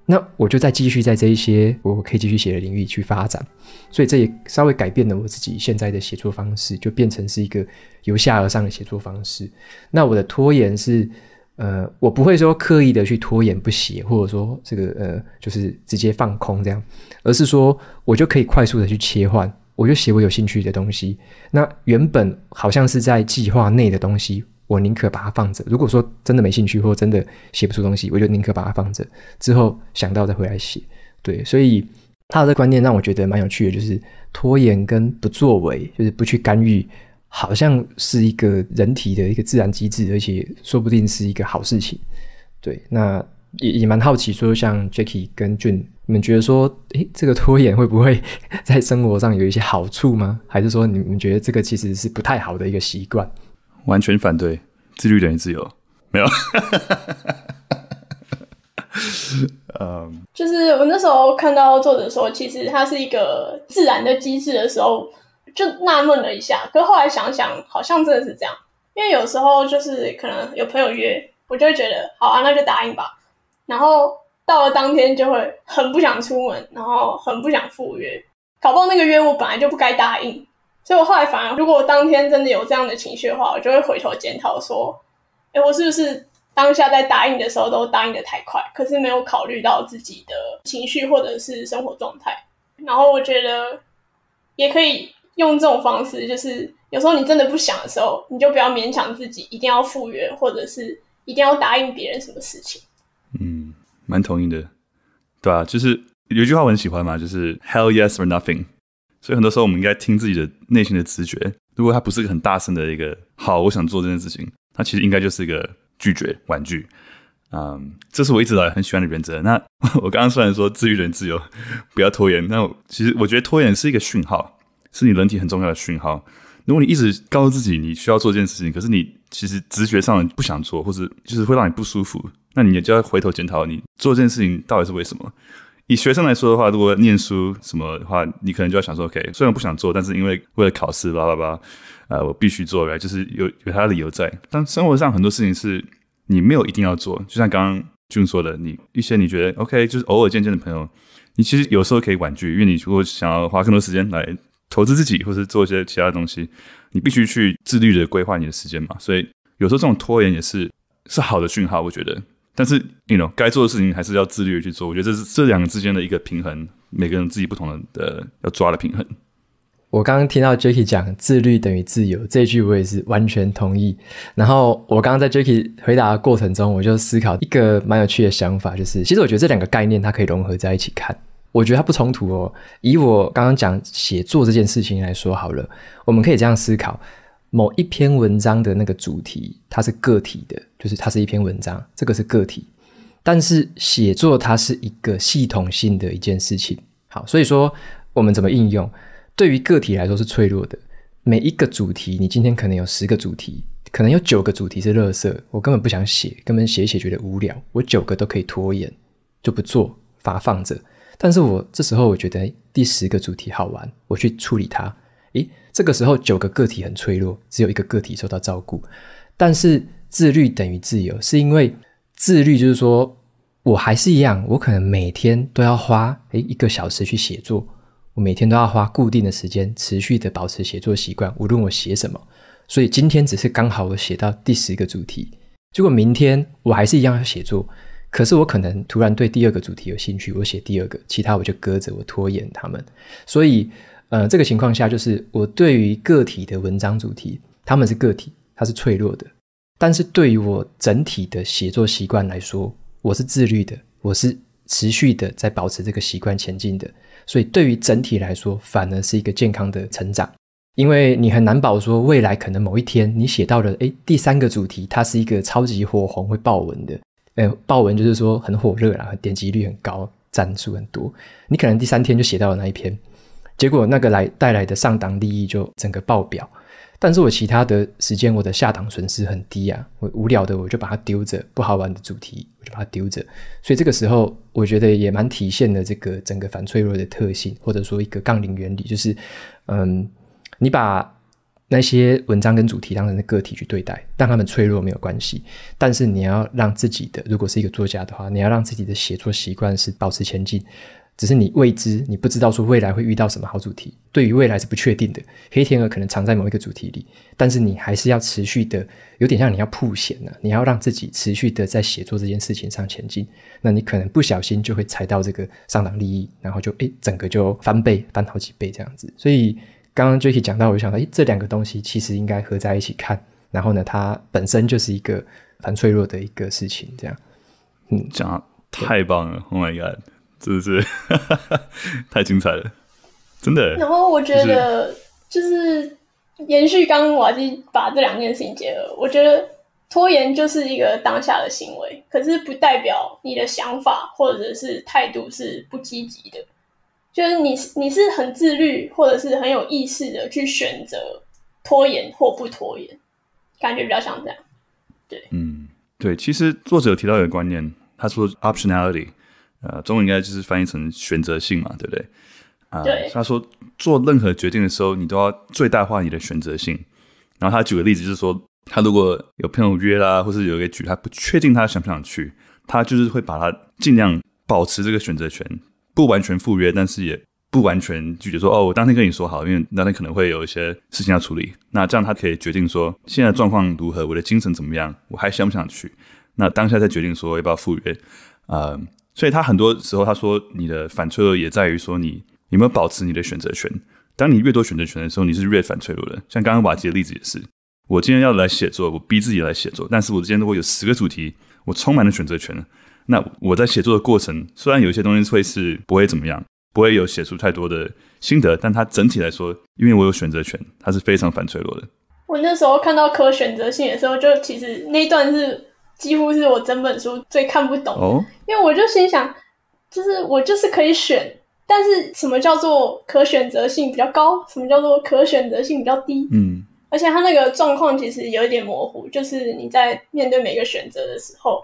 那我就再继续在这一些我可以继续写的领域去发展。所以这也稍微改变了我自己现在的写作方式，就变成是一个由下而上的写作方式。那我的拖延是。呃，我不会说刻意的去拖延不写，或者说这个呃，就是直接放空这样，而是说我就可以快速的去切换，我就写我有兴趣的东西。那原本好像是在计划内的东西，我宁可把它放着。如果说真的没兴趣，或真的写不出东西，我就宁可把它放着，之后想到再回来写。对，所以他的观念让我觉得蛮有趣的，就是拖延跟不作为，就是不去干预。好像是一个人体的一个自然机制，而且说不定是一个好事情。对，那也也蛮好奇，说像 Jackie 跟 Jun，你们觉得说，诶，这个拖延会不会在生活上有一些好处吗？还是说你们觉得这个其实是不太好的一个习惯？
完全反对，自律等于自由，没有。
嗯，就是我那时候看到作者说，其实它是一个自然的机制的时候。就纳闷了一下，可后来想想，好像真的是这样。因为有时候就是可能有朋友约，我就会觉得好啊，那就答应吧。然后到了当天就会很不想出门，然后很不想赴约，搞不好那个约我本来就不该答应。所以我后来反而，如果我当天真的有这样的情绪的话，我就会回头检讨说，哎，我是不是当下在答应的时候都答应的太快，可是没有考虑到自己的情绪或者是生活状态。然后我觉得也可以。用这种方式，就是有时候你真的不想的时候，你就不要勉强自己一定要赴约，或者是一定要答应别人什么事情。
嗯，蛮同意的，对啊，就是有一句话很喜欢嘛，就是 “Hell yes or nothing”。所以很多时候我们应该听自己的内心的直觉。如果它不是一个很大声的一个“好，我想做这件事情”，它其实应该就是一个拒绝、婉拒。嗯，这是我一直来很喜欢的原则。那 我刚刚虽然说“自愈人自由，不要拖延”，那我其实我觉得拖延是一个讯号。是你人体很重要的讯号。如果你一直告诉自己你需要做一件事情，可是你其实直觉上不想做，或者就是会让你不舒服，那你也就要回头检讨，你做这件事情到底是为什么？以学生来说的话，如果念书什么的话，你可能就要想说，OK，虽然不想做，但是因为为了考试，叭叭叭，呃，我必须做来，就是有有他的理由在。但生活上很多事情是你没有一定要做。就像刚刚俊说的，你一些你觉得 OK，就是偶尔见见的朋友，你其实有时候可以婉拒，因为你如果想要花更多时间来。投资自己，或是做一些其他的东西，你必须去自律的规划你的时间嘛。所以有时候这种拖延也是是好的讯号，我觉得。但是，y o u know，该做的事情还是要自律去做。我觉得这是这两个之间的一个平衡，每个人自己不同的的要抓的平衡。
我刚刚听到 Jacky 讲“自律等于自由”这一句，我也是完全同意。然后我刚刚在 Jacky 回答的过程中，我就思考一个蛮有趣的想法，就是其实我觉得这两个概念它可以融合在一起看。我觉得它不冲突哦。以我刚刚讲写作这件事情来说好了，我们可以这样思考：某一篇文章的那个主题，它是个体的，就是它是一篇文章，这个是个体。但是写作它是一个系统性的一件事情。好，所以说我们怎么应用？对于个体来说是脆弱的。每一个主题，你今天可能有十个主题，可能有九个主题是垃圾，我根本不想写，根本写写觉得无聊，我九个都可以拖延，就不做，发放着。但是我这时候我觉得第十个主题好玩，我去处理它。诶，这个时候九个个体很脆弱，只有一个个体受到照顾。但是自律等于自由，是因为自律就是说，我还是一样，我可能每天都要花诶一个小时去写作，我每天都要花固定的时间持续的保持写作习惯，无论我写什么。所以今天只是刚好我写到第十个主题，结果明天我还是一样要写作。可是我可能突然对第二个主题有兴趣，我写第二个，其他我就搁着，我拖延他们。所以，呃，这个情况下就是我对于个体的文章主题，他们是个体，它是脆弱的。但是对于我整体的写作习惯来说，我是自律的，我是持续的在保持这个习惯前进的。所以，对于整体来说，反而是一个健康的成长。因为你很难保说未来可能某一天你写到了，诶第三个主题它是一个超级火红会爆文的。哎，报文就是说很火热啦，点击率很高，赞数很多。你可能第三天就写到了那一篇，结果那个来带来的上档利益就整个爆表。但是我其他的时间，我的下档损失很低啊。我无聊的我就把它丢着，不好玩的主题我就把它丢着。所以这个时候，我觉得也蛮体现了这个整个反脆弱的特性，或者说一个杠铃原理，就是嗯，你把。那些文章跟主题当成的个体去对待，让他们脆弱没有关系。但是你要让自己的，如果是一个作家的话，你要让自己的写作习惯是保持前进。只是你未知，你不知道说未来会遇到什么好主题，对于未来是不确定的。黑天鹅可能藏在某一个主题里，但是你还是要持续的，有点像你要铺险呢。你要让自己持续的在写作这件事情上前进。那你可能不小心就会踩到这个上档利益，然后就诶，整个就翻倍，翻好几倍这样子。所以。刚刚 Jackie 讲到，我就想到，诶，这两个东西其实应该合在一起看。然后呢，它本身就是一个很脆弱的一个事情。这样，嗯，讲
太棒了，o h 我的天，真的是 太精彩了，真的。然后我觉得，
就是延续刚刚我把这两件事情结合，我觉得拖延就是一个当下的行为，可是不代表你的想法或者是态度是不积极的。就是你，你是很自律，或者是很有意识的去选择拖延或不拖延，感觉比较像这样，对。
嗯，对。其实作者有提到一个观念，他说 “optionality”，呃，中文应该就是翻译成选择性嘛，对不对？啊，他说做任何决定的时候，你都要最大化你的选择性。然后他举个例子，就是说他如果有朋友约啦，或是有一个局，他不确定他想不想去，他就是会把他尽量保持这个选择权。不完全赴约，但是也不完全拒绝。说哦，我当天跟你说好，因为当天可能会有一些事情要处理。那这样他可以决定说现在状况如何，我的精神怎么样，我还想不想去？那当下再决定说要不要赴约。啊，所以他很多时候他说你的反脆弱也在于说你有没有保持你的选择权。当你越多选择权的时候，你是越反脆弱的。像刚刚瓦吉的例子也是，我今天要来写作，我逼自己来写作，但是我今天如果有十个主题，我充满了选择权。那我在写作的过程，虽然有一些东西会是不会怎么样，不会有写出太多的心得，但它整体来说，因为我有选择权，它是非常反脆弱的。
我那时候看到可选择性的时候，就其实那一段是几乎是我整本书最看不懂，因为我就心想，就是我就是可以选，但是什么叫做可选择性比较高？什么叫做可选择性比较低？嗯，而且它那个状况其实有一点模糊，就是你在面对每个选择的时候。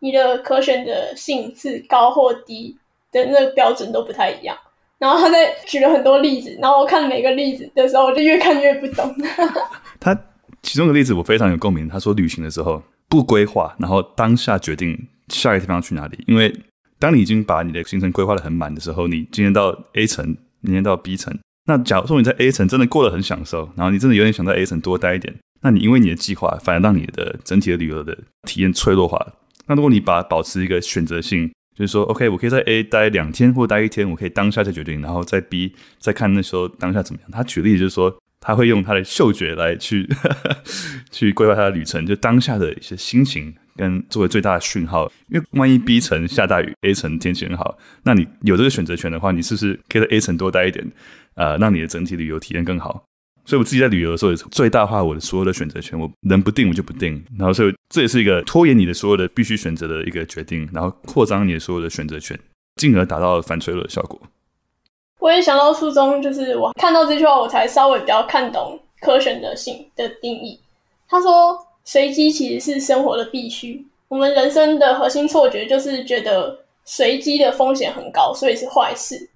你的可选的性质高或低的那个标准都不太一样。然后他在举了很多例子，然后我看每个例子的时候，我就越看越不懂。
他其中的例子我非常有共鸣。他说旅行的时候不规划，然后当下决定下一个地方去哪里。因为当你已经把你的行程规划的很满的时候，你今天到 A 城，明天到 B 城。那假如说你在 A 城真的过得很享受，然后你真的有点想在 A 城多待一点，那你因为你的计划反而让你的整体的旅游的体验脆弱化。那如果你把保持一个选择性，就是说，OK，我可以在 A 待两天或待一天，我可以当下再决定，然后再 B 再看那时候当下怎么样。他举例就是说，他会用他的嗅觉来去 去规划他的旅程，就当下的一些心情跟作为最大的讯号。因为万一 B 层下大雨，A 层天气很好，那你有这个选择权的话，你是不是可以在 A 层多待一点？呃，让你的整体旅游体验更好。所以我自己在旅游的时候，最大化我的所有的选择权，我能不定我就不定。然后，所以这也是一个拖延你的所有的必须选择的一个决定，然后扩张你的所有的选择权，进而达到反脆弱的效果。
我也想到初中，就是我看到这句话，我才稍微比较看懂可选择性的定义。他说，随机其实是生活的必须。我们人生的核心错觉就是觉得随机的风险很高，所以是坏事。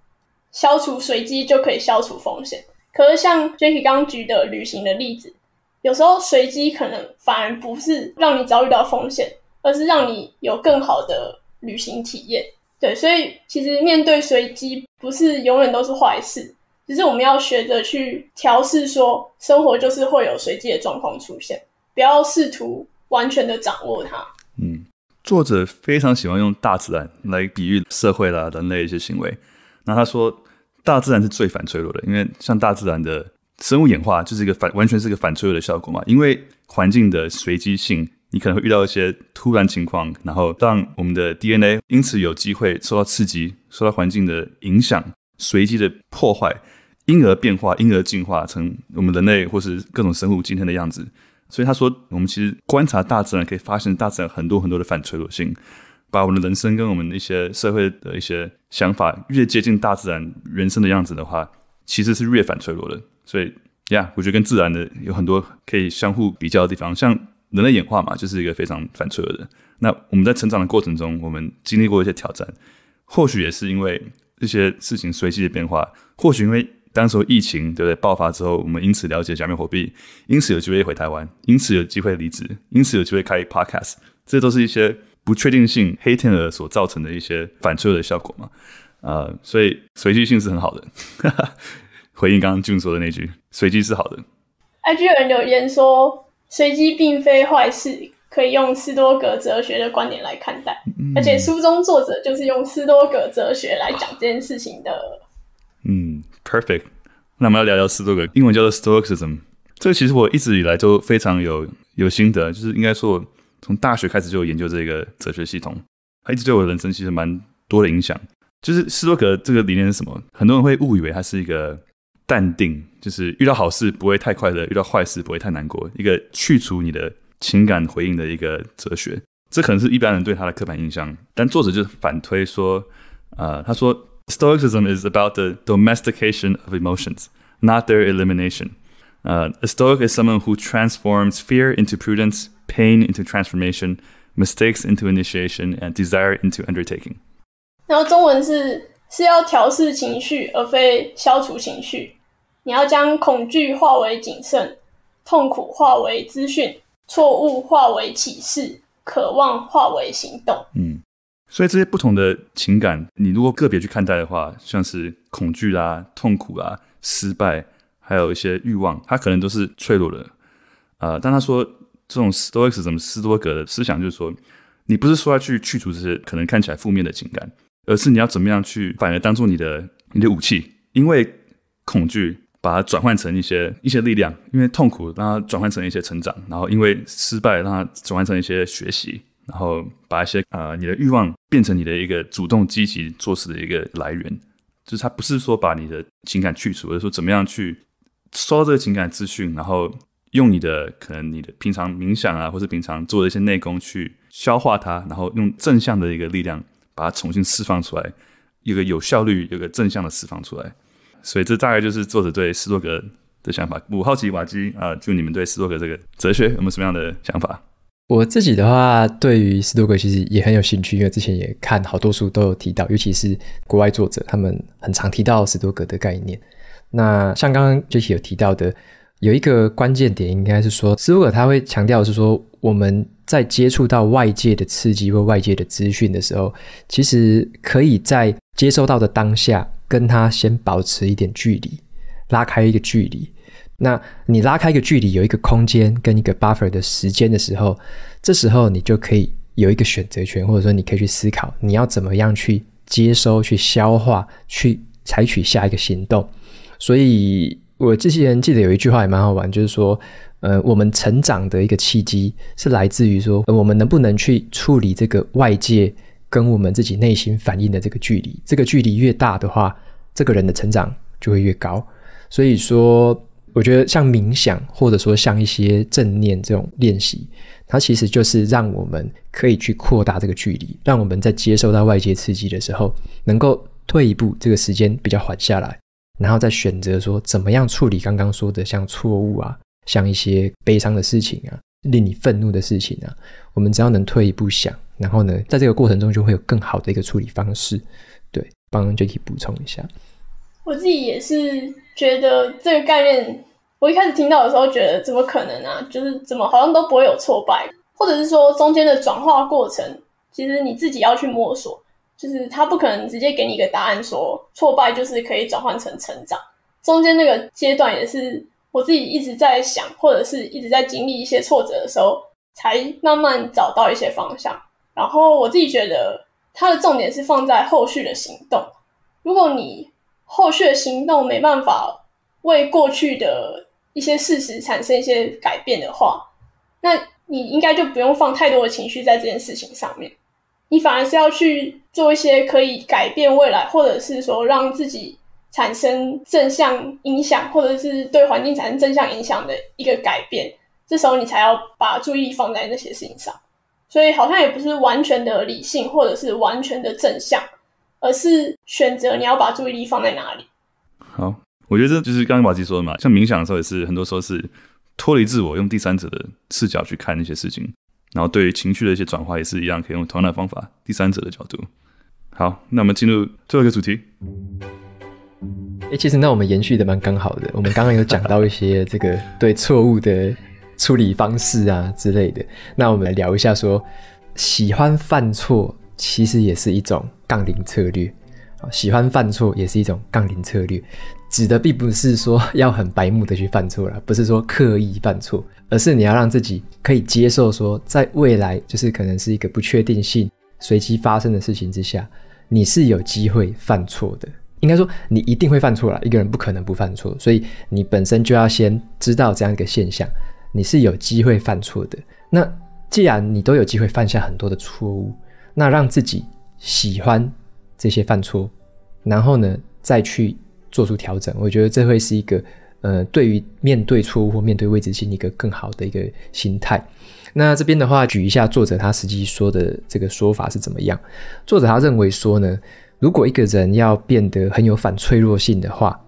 消除随机就可以消除风险。可是像 Jackie 刚刚举的旅行的例子，有时候随机可能反而不是让你遭遇到风险，而是让你有更好的旅行体验。对，所以其实面对随机不是永远都是坏事，只是我们要学着去调试，说生活就是会有随机的状况出现，不要试图完全的掌握它。嗯，
作者非常喜欢用大自然来比喻社会啦、人类一些行为，那他说。大自然是最反脆弱的，因为像大自然的生物演化就是一个反，完全是一个反脆弱的效果嘛。因为环境的随机性，你可能会遇到一些突然情况，然后让我们的 DNA 因此有机会受到刺激，受到环境的影响，随机的破坏，因而变化，因而进化成我们人类或是各种生物今天的样子。所以他说，我们其实观察大自然可以发现大自然很多很多的反脆弱性。把我们的人生跟我们一些社会的一些想法越接近大自然原生的样子的话，其实是越反脆弱的。所以呀，我觉得跟自然的有很多可以相互比较的地方。像人类演化嘛，就是一个非常反脆弱的。那我们在成长的过程中，我们经历过一些挑战，或许也是因为一些事情随机的变化，或许因为当时疫情，对不对？爆发之后，我们因此了解加密货币，因此有机会回台湾，因此有机会离职，因此有机会开 podcast，这都是一些。不确定性、黑天鹅所造成的一些反脆弱的效果嘛，啊，所以随机性是很好的。回应刚刚俊说的那句“随机是好的”。
IG 有人留言说：“随机并非坏事，可以用斯多格哲学的观点来看待。”而且书中作者就是用斯多格哲学来讲这件事情的。
嗯，perfect。那我们要聊聊斯多格，英文叫做 Stoics，m 么？这个其实我一直以来都非常有有心得，就是应该说。从大学开始就研究这个哲学系统，他一直对我的人生其实蛮多的影响。就是斯多格这个理念是什么？很多人会误以为他是一个淡定，就是遇到好事不会太快乐，遇到坏事不会太难过，一个去除你的情感回应的一个哲学。这可能是一般人对他的刻板印象，但作者就反推说，呃，他说，Stoicism is about the domestication of emotions, not their elimination. Uh, Stoic is someone who transforms fear into prudence. pain into transformation, mistakes into initiation, and desire into undertaking.
然后中文是是要调试情绪，而非消除情绪。你要将恐惧化为谨慎，痛苦化为资讯，错误化为启示，渴望化为行动。嗯，
所以这些不同的情感，你如果个别去看待的话，像是恐惧啦、痛苦啊、失败，还有一些欲望，它可能都是脆弱的。呃，但他说。这种斯多克斯怎么斯多格的思想就是说，你不是说要去去除这些可能看起来负面的情感，而是你要怎么样去反而当做你的你的武器，因为恐惧把它转换成一些一些力量，因为痛苦让它转换成一些成长，然后因为失败让它转换成一些学习，然后把一些啊你的欲望变成你的一个主动积极做事的一个来源，就是它不是说把你的情感去除，而是说怎么样去收到这个情感资讯，然后。用你的可能你的平常冥想啊，或是平常做的一些内功去消化它，然后用正向的一个力量把它重新释放出来，一个有效率，有个正向的释放出来。所以这大概就是作者对斯多格的想法。我好奇瓦基啊，就你们对斯多格这个哲学有没有什么样的想法？
我自己的话，对于斯多格其实也很有兴趣，因为之前也看好多书都有提到，尤其是国外作者，他们很常提到斯多格的概念。那像刚刚 j e 有提到的。有一个关键点，应该是说，斯图尔他会强调是说，我们在接触到外界的刺激或外界的资讯的时候，其实可以在接收到的当下，跟他先保持一点距离，拉开一个距离。那你拉开一个距离，有一个空间跟一个 buffer 的时间的时候，这时候你就可以有一个选择权，或者说你可以去思考你要怎么样去接收、去消化、去采取下一个行动。所以。我之前记得有一句话也蛮好玩，就是说，呃，我们成长的一个契机是来自于说，我们能不能去处理这个外界跟我们自己内心反应的这个距离。这个距离越大的话，这个人的成长就会越高。所以说，我觉得像冥想或者说像一些正念这种练习，它其实就是让我们可以去扩大这个距离，让我们在接受到外界刺激的时候，能够退一步，这个时间比较缓下来。然后再选择说怎么样处理刚刚说的像错误啊，像一些悲伤的事情啊，令你愤怒的事情啊，我们只要能退一步想，然后呢，在这个过程中就会有更好的一个处理方式。对，帮 j u k y 补充一下，
我自己也是觉得这个概念，我一开始听到的时候觉得怎么可能啊？就是怎么好像都不会有挫败，或者是说中间的转化过程，其实你自己要去摸索。就是他不可能直接给你一个答案，说挫败就是可以转换成成长。中间那个阶段也是我自己一直在想，或者是一直在经历一些挫折的时候，才慢慢找到一些方向。然后我自己觉得，它的重点是放在后续的行动。如果你后续的行动没办法为过去的一些事实产生一些改变的话，那你应该就不用放太多的情绪在这件事情上面。你反而是要去做一些可以改变未来，或者是说让自己产生正向影响，或者是对环境产生正向影响的一个改变。这时候你才要把注意力放在那些事情上。所以好像也不是完全的理性，或者是完全的正向，而是选择你要把注意力放在哪里。
好，我觉得这就是刚刚宝琦说的嘛，像冥想的时候也是很多时候是脱离自我，用第三者的视角去看那些事情。然后对情绪的一些转化也是一样，可以用同样的方法，第三者的角度。好，那我们进入最后一个主题。
其实，那我们延续的蛮刚好的。我们刚刚有讲到一些这个对错误的处理方式啊之类的。那我们来聊一下，说喜欢犯错其实也是一种杠铃策略啊，喜欢犯错也是一种杠铃策略。指的并不是说 要很白目的去犯错了，不是说刻意犯错，而是你要让自己可以接受说，在未来就是可能是一个不确定性、随机发生的事情之下，你是有机会犯错的。应该说，你一定会犯错了，一个人不可能不犯错，所以你本身就要先知道这样一个现象，你是有机会犯错的。那既然你都有机会犯下很多的错误，那让自己喜欢这些犯错，然后呢，再去。做出调整，我觉得这会是一个，呃，对于面对错误或面对未知性一个更好的一个心态。那这边的话，举一下作者他实际说的这个说法是怎么样？作者他认为说呢，如果一个人要变得很有反脆弱性的话，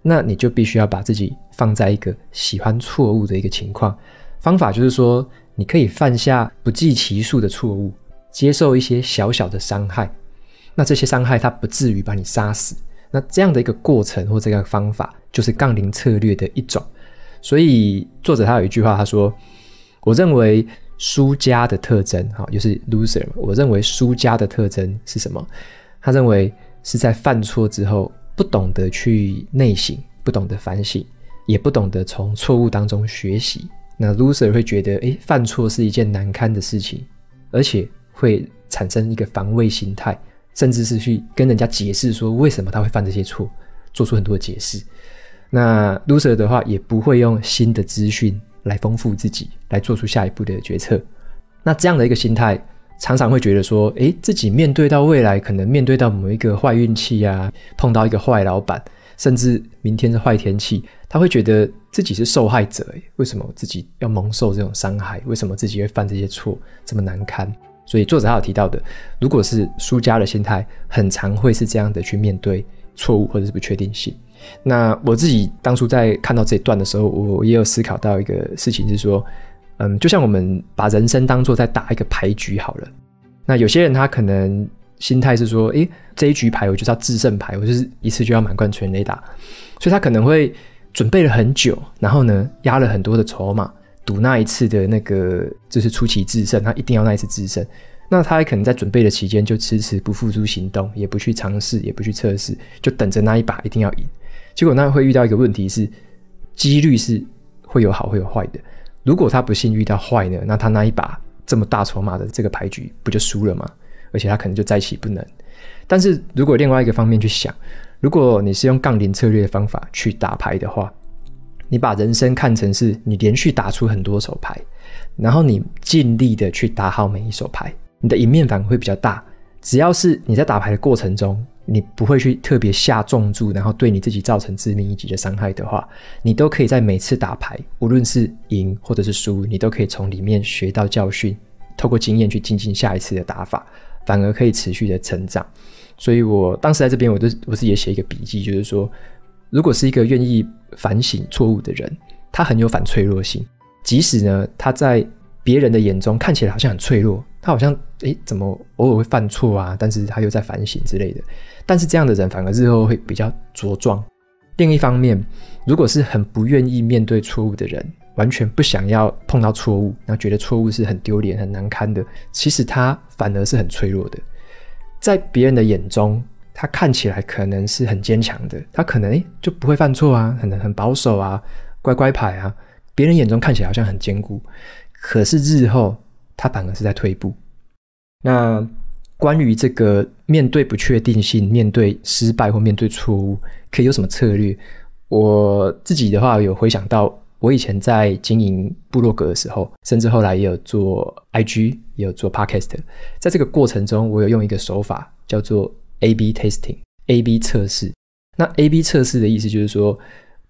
那你就必须要把自己放在一个喜欢错误的一个情况。方法就是说，你可以犯下不计其数的错误，接受一些小小的伤害，那这些伤害它不至于把你杀死。那这样的一个过程或这个方法，就是杠铃策略的一种。所以作者他有一句话，他说：“我认为输家的特征，哈，就是 loser。我认为输家的特征是什么？他认为是在犯错之后，不懂得去内省，不懂得反省，也不懂得从错误当中学习。那 loser 会觉得，哎，犯错是一件难堪的事情，而且会产生一个防卫心态。”甚至是去跟人家解释说为什么他会犯这些错，做出很多解释。那 loser 的话也不会用新的资讯来丰富自己，来做出下一步的决策。那这样的一个心态，常常会觉得说，诶，自己面对到未来，可能面对到某一个坏运气啊，碰到一个坏老板，甚至明天是坏天气，他会觉得自己是受害者。诶，为什么自己要蒙受这种伤害？为什么自己会犯这些错，这么难堪？所以作者还有提到的，如果是输家的心态，很常会是这样的去面对错误或者是不确定性。那我自己当初在看到这一段的时候，我也有思考到一个事情，是说，嗯，就像我们把人生当作在打一个牌局好了。那有些人他可能心态是说，诶，这一局牌我就是要制胜牌，我就是一次就要满贯全垒打，所以他可能会准备了很久，然后呢，压了很多的筹码。赌那一次的那个就是出奇制胜，他一定要那一次制胜。那他也可能在准备的期间就迟迟不付诸行动，也不去尝试，也不去测试，就等着那一把一定要赢。结果那会遇到一个问题，是几率是会有好会有坏的。如果他不幸遇到坏呢，那他那一把这么大筹码的这个牌局不就输了吗？而且他可能就再起不能。但是如果另外一个方面去想，如果你是用杠铃策略的方法去打牌的话，你把人生看成是你连续打出很多手牌，然后你尽力的去打好每一手牌，你的赢面反而会比较大。只要是你在打牌的过程中，你不会去特别下重注，然后对你自己造成致命一击的伤害的话，你都可以在每次打牌，无论是赢或者是输，你都可以从里面学到教训，透过经验去精进下一次的打法，反而可以持续的成长。所以我当时在这边，我都我自己也写一个笔记，就是说。如果是一个愿意反省错误的人，他很有反脆弱性。即使呢，他在别人的眼中看起来好像很脆弱，他好像诶怎么偶尔会犯错啊？但是他又在反省之类的。但是这样的人反而日后会比较茁壮。另一方面，如果是很不愿意面对错误的人，完全不想要碰到错误，然后觉得错误是很丢脸、很难堪的，其实他反而是很脆弱的，在别人的眼中。他看起来可能是很坚强的，他可能就不会犯错啊，可能很保守啊，乖乖牌啊。别人眼中看起来好像很坚固，可是日后他反而是在退步。那关于这个面对不确定性、面对失败或面对错误，可以有什么策略？我自己的话有回想到我以前在经营部落格的时候，甚至后来也有做 IG，也有做 Podcast。在这个过程中，我有用一个手法叫做。A/B testing，A/B 测试。那 A/B 测试的意思就是说，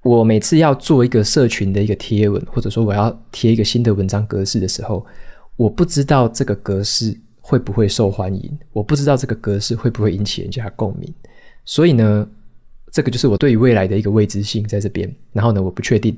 我每次要做一个社群的一个贴文，或者说我要贴一个新的文章格式的时候，我不知道这个格式会不会受欢迎，我不知道这个格式会不会引起人家共鸣。所以呢，这个就是我对于未来的一个未知性在这边。然后呢，我不确定，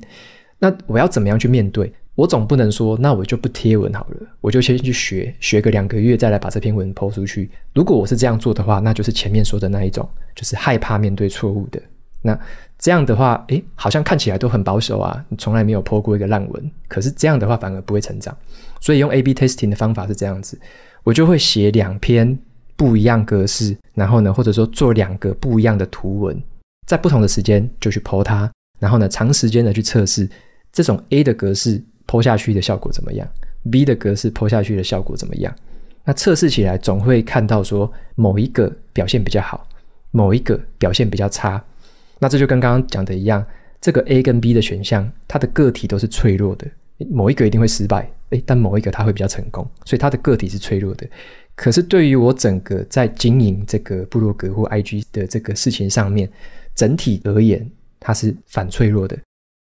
那我要怎么样去面对？我总不能说，那我就不贴文好了，我就先去学学个两个月，再来把这篇文抛出去。如果我是这样做的话，那就是前面说的那一种，就是害怕面对错误的。那这样的话，哎，好像看起来都很保守啊，你从来没有抛过一个烂文。可是这样的话反而不会成长。所以用 A B testing 的方法是这样子，我就会写两篇不一样格式，然后呢，或者说做两个不一样的图文，在不同的时间就去抛它，然后呢，长时间的去测试这种 A 的格式。抛下去的效果怎么样？B 的格式抛下去的效果怎么样？那测试起来总会看到说某一个表现比较好，某一个表现比较差。那这就跟刚刚讲的一样，这个 A 跟 B 的选项，它的个体都是脆弱的，某一个一定会失败，诶，但某一个它会比较成功，所以它的个体是脆弱的。可是对于我整个在经营这个部落格或 IG 的这个事情上面，整体而言，它是反脆弱的。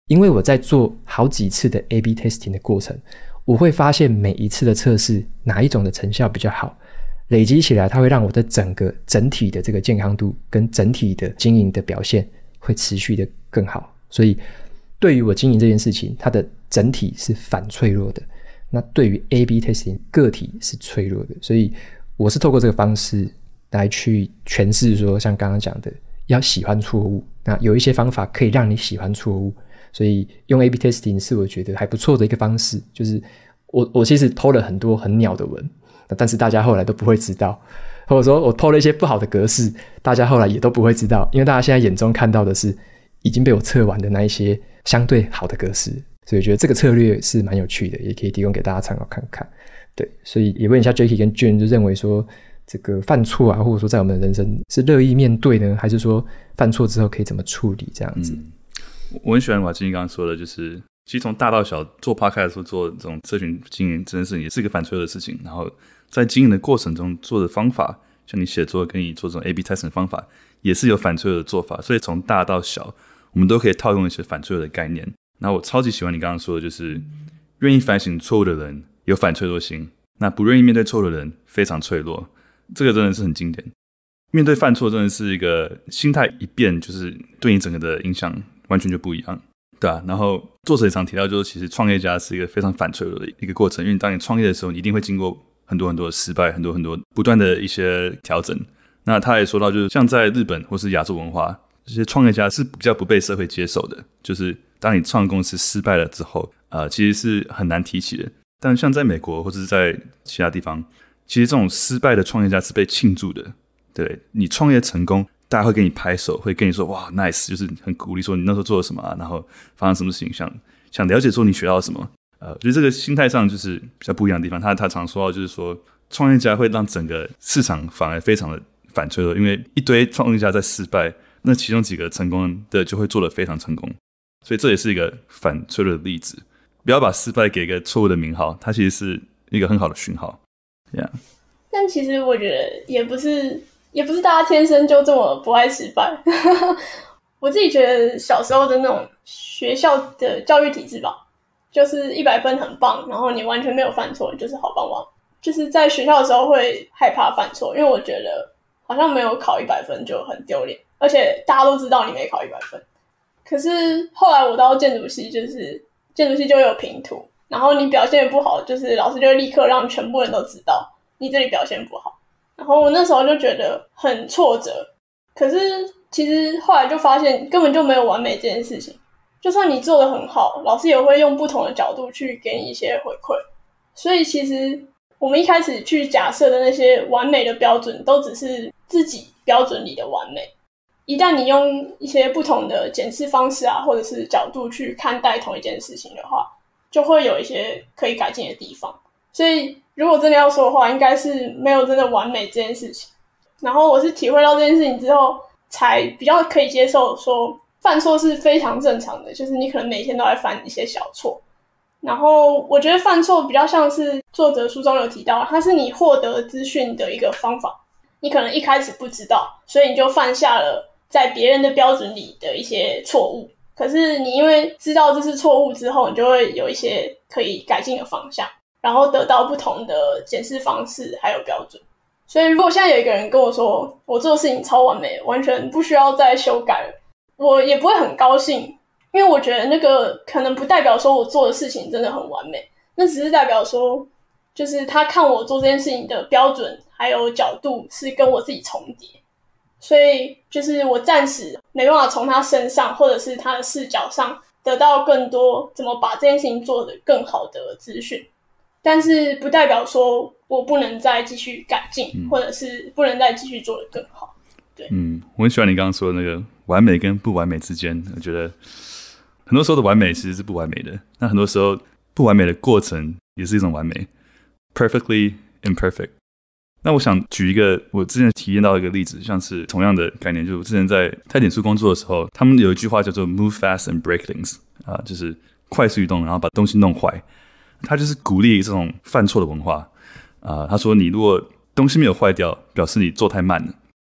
因为我在做好几次的 A/B testing 的过程，我会发现每一次的测试哪一种的成效比较好，累积起来它会让我的整个整体的这个健康度跟整体的经营的表现会持续的更好。所以，对于我经营这件事情，它的整体是反脆弱的；那对于 A/B testing 个体是脆弱的。所以，我是透过这个方式来去诠释说，像刚刚讲的，要喜欢错误。那有一些方法可以让你喜欢错误。所以用 A/B testing 是我觉得还不错的一个方式。就是我我其实偷了很多很鸟的文，但是大家后来都不会知道，或者说我偷了一些不好的格式，大家后来也都不会知道，因为大家现在眼中看到的是已经被我测完的那一些相对好的格式。所以觉得这个策略是蛮有趣的，也可以提供给大家参考看看。对，所以也问一下 Jackie 跟 June，就认为说这个犯错啊，或者说在我们人生是乐意面对呢，还是说犯错之后可以怎么处理这样子？
我很喜欢我今天刚刚说的，就是其实从大到小做趴开的时候做这种社群经营，真的是也是一个反脆弱的事情。然后在经营的过程中做的方法，像你写作跟你做这种 A B testing 方法，也是有反脆弱的做法。所以从大到小，我们都可以套用一些反脆弱的概念。那我超级喜欢你刚刚说的，就是愿意反省错误的人有反脆弱心，那不愿意面对错误的人非常脆弱。这个真的是很经典。面对犯错，真的是一个心态一变，就是对你整个的影响。完全就不一样，对啊。然后作者也常提到，就是其实创业家是一个非常反脆弱的一个过程，因为当你创业的时候，你一定会经过很多很多的失败，很多很多不断的一些调整。那他也说到，就是像在日本或是亚洲文化，这些创业家是比较不被社会接受的。就是当你创公司失败了之后，呃，其实是很难提起的。但像在美国或者在其他地方，其实这种失败的创业家是被庆祝的。对你创业成功。大家会给你拍手，会跟你说“哇，nice”，就是很鼓励，说你那时候做了什么，然后发生什么事情，想想了解说你学到什么。呃，就这个心态上就是比较不一样的地方。他他常说到，就是说，创业家会让整个市场反而非常的反脆弱，因为一堆创业家在失败，那其中几个成功的就会做得非常成功，所以这也是一个反脆弱的例子。不要把失败给一个错误的名号，它其实是一个很好的讯号。这
样。但其实我觉得也不是。也不是大家天生就这么不爱哈哈，我自己觉得小时候的那种学校的教育体制吧，就是一百分很棒，然后你完全没有犯错，你就是好棒棒。就是在学校的时候会害怕犯错，因为我觉得好像没有考一百分就很丢脸，而且大家都知道你没考一百分。可是后来我到建筑系，就是建筑系就有拼图，然后你表现不好，就是老师就会立刻让全部人都知道你这里表现不好。然后我那时候就觉得很挫折，可是其实后来就发现根本就没有完美这件事情。就算你做的很好，老师也会用不同的角度去给你一些回馈。所以其实我们一开始去假设的那些完美的标准，都只是自己标准里的完美。一旦你用一些不同的检视方式啊，或者是角度去看待同一件事情的话，就会有一些可以改进的地方。所以。如果真的要说的话，应该是没有真的完美这件事情。然后我是体会到这件事情之后，才比较可以接受说犯错是非常正常的，就是你可能每天都在犯一些小错。然后我觉得犯错比较像是作者书中有提到，它是你获得资讯的一个方法。你可能一开始不知道，所以你就犯下了在别人的标准里的一些错误。可是你因为知道这是错误之后，你就会有一些可以改进的方向。然后得到不同的检视方式，还有标准。所以，如果现在有一个人跟我说我做的事情超完美，完全不需要再修改，我也不会很高兴，因为我觉得那个可能不代表说我做的事情真的很完美，那只是代表说，就是他看我做这件事情的标准还有角度是跟我自己重叠，所以就是我暂时没办法从他身上或者是他的视角上得到更多怎么把这件事情做得更好的资讯。但是不代表说我不能再继续改进，或者是不能再继续做的更好。对，
嗯，我很喜欢你刚刚说的那个完美跟不完美之间，我觉得很多时候的完美其实是不完美的。那很多时候不完美的过程也是一种完美，perfectly imperfect。那我想举一个我之前体验到一个例子，像是同样的概念，就是我之前在泰坦树工作的时候，他们有一句话叫做 “move fast and break things”，啊，就是快速移动，然后把东西弄坏。他就是鼓励这种犯错的文化，啊，他说你如果东西没有坏掉，表示你做太慢了。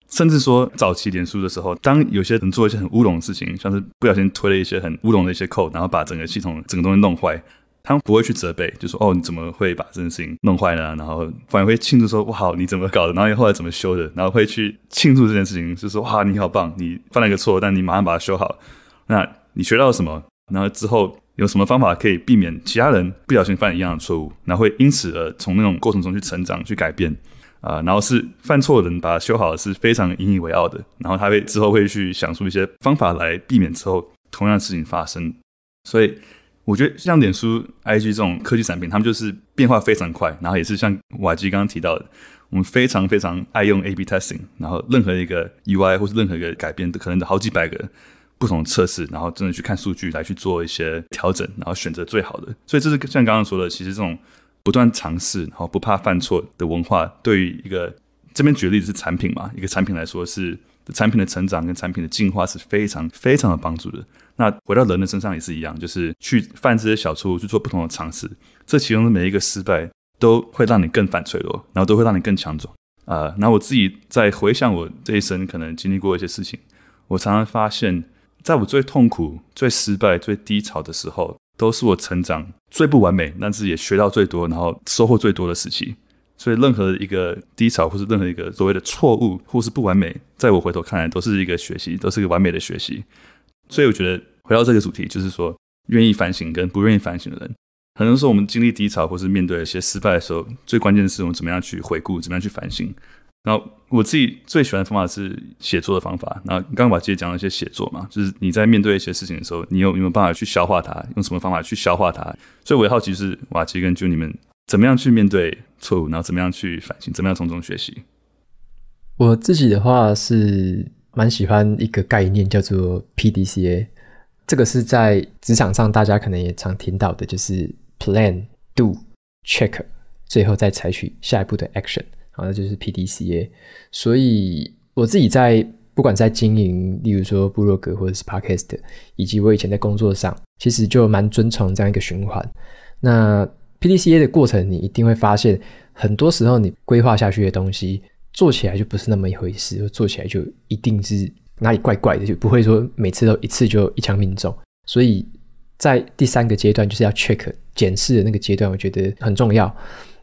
甚至说早期连书的时候，当有些人做一些很乌龙的事情，像是不小心推了一些很乌龙的一些扣，然后把整个系统、整个东西弄坏，他们不会去责备，就说哦你怎么会把这件事情弄坏呢？然后反而会庆祝说不好你怎么搞的，然后后来怎么修的，然后会去庆祝这件事情，就说哇你好棒，你犯了一个错，但你马上把它修好。那你学到了什么？然后之后。有什么方法可以避免其他人不小心犯一样的错误？然后会因此而从那种过程中去成长、去改变，啊，然后是犯错的人把它修好，是非常引以为傲的。然后他会之后会去想出一些方法来避免之后同样的事情发生。所以我觉得像脸书、IG 这种科技产品，他们就是变化非常快。然后也是像瓦基刚刚提到的，我们非常非常爱用 AB testing。然后任何一个 UI 或是任何一个改变，都可能好几百个。不同测试，然后真的去看数据来去做一些调整，然后选择最好的。所以这是像刚刚说的，其实这种不断尝试，然后不怕犯错的文化，对于一个这边举的例子是产品嘛，一个产品来说是产品的成长跟产品的进化是非常非常的帮助的。那回到人的身上也是一样，就是去犯这些小错，误，去做不同的尝试。这其中的每一个失败都会让你更反脆弱，然后都会让你更强壮。啊，那我自己在回想我这一生可能经历过一些事情，我常常发现。在我最痛苦、最失败、最低潮的时候，都是我成长最不完美，但是也学到最多，然后收获最多的时期。所以，任何一个低潮，或是任何一个所谓的错误，或是不完美，在我回头看来，都是一个学习，都是一个完美的学习。所以，我觉得回到这个主题，就是说，愿意反省跟不愿意反省的人，很多时候我们经历低潮，或是面对一些失败的时候，最关键的是我们怎么样去回顾，怎么样去反省。那我自己最喜欢的方法是写作的方法。那刚刚把杰讲了一些写作嘛，就是你在面对一些事情的时候，你有有没有办法去消化它？用什么方法去消化它？所以，我好奇是瓦奇跟就你们怎么样去面对错误，然后怎么样去反省，怎么样从中学习？
我自己的话是蛮喜欢一个概念叫做 P D C A，这个是在职场上大家可能也常听到的，就是 Plan、Do、Check，最后再采取下一步的 Action。好，那就是 P D C A。所以我自己在不管在经营，例如说部落格或者是 podcast，以及我以前在工作上，其实就蛮遵从这样一个循环。那 P D C A 的过程，你一定会发现，很多时候你规划下去的东西，做起来就不是那么一回事，做起来就一定是哪里怪怪的，就不会说每次都一次就一枪命中。所以在第三个阶段，就是要 check 检视的那个阶段，我觉得很重要。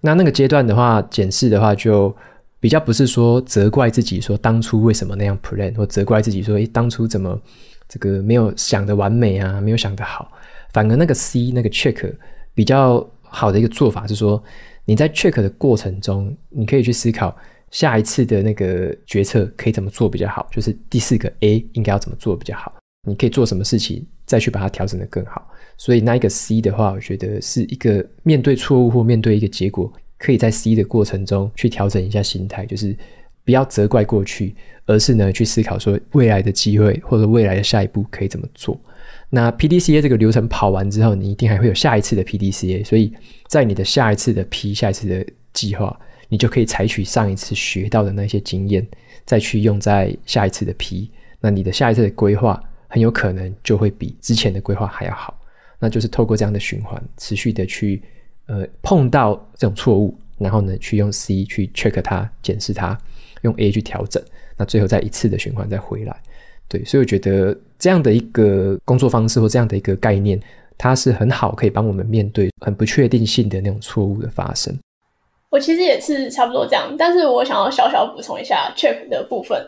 那那个阶段的话，检视的话就比较不是说责怪自己说当初为什么那样 plan，或责怪自己说诶，当初怎么这个没有想的完美啊，没有想的好，反而那个 C 那个 check 比较好的一个做法是说你在 check 的过程中，你可以去思考下一次的那个决策可以怎么做比较好，就是第四个 A 应该要怎么做比较好，你可以做什么事情再去把它调整的更好。所以那一个 C 的话，我觉得是一个面对错误或面对一个结果，可以在 C 的过程中去调整一下心态，就是不要责怪过去，而是呢去思考说未来的机会或者未来的下一步可以怎么做。那 P D C A 这个流程跑完之后，你一定还会有下一次的 P D C A，所以在你的下一次的 P 下一次的计划，你就可以采取上一次学到的那些经验，再去用在下一次的 P。那你的下一次的规划很有可能就会比之前的规划还要好。那就是透过这样的循环，持续的去呃碰到这种错误，然后呢去用 C 去 check 它、检视它，用 A 去调整，那最后再一次的循环再回来。对，所以我觉得这样的一个工作方式或这样的一个概念，它是很好可以帮我们面对很不确定性的那种错误的发生。
我其实也是差不多这样，但是我想要小小补充一下 check 的部分，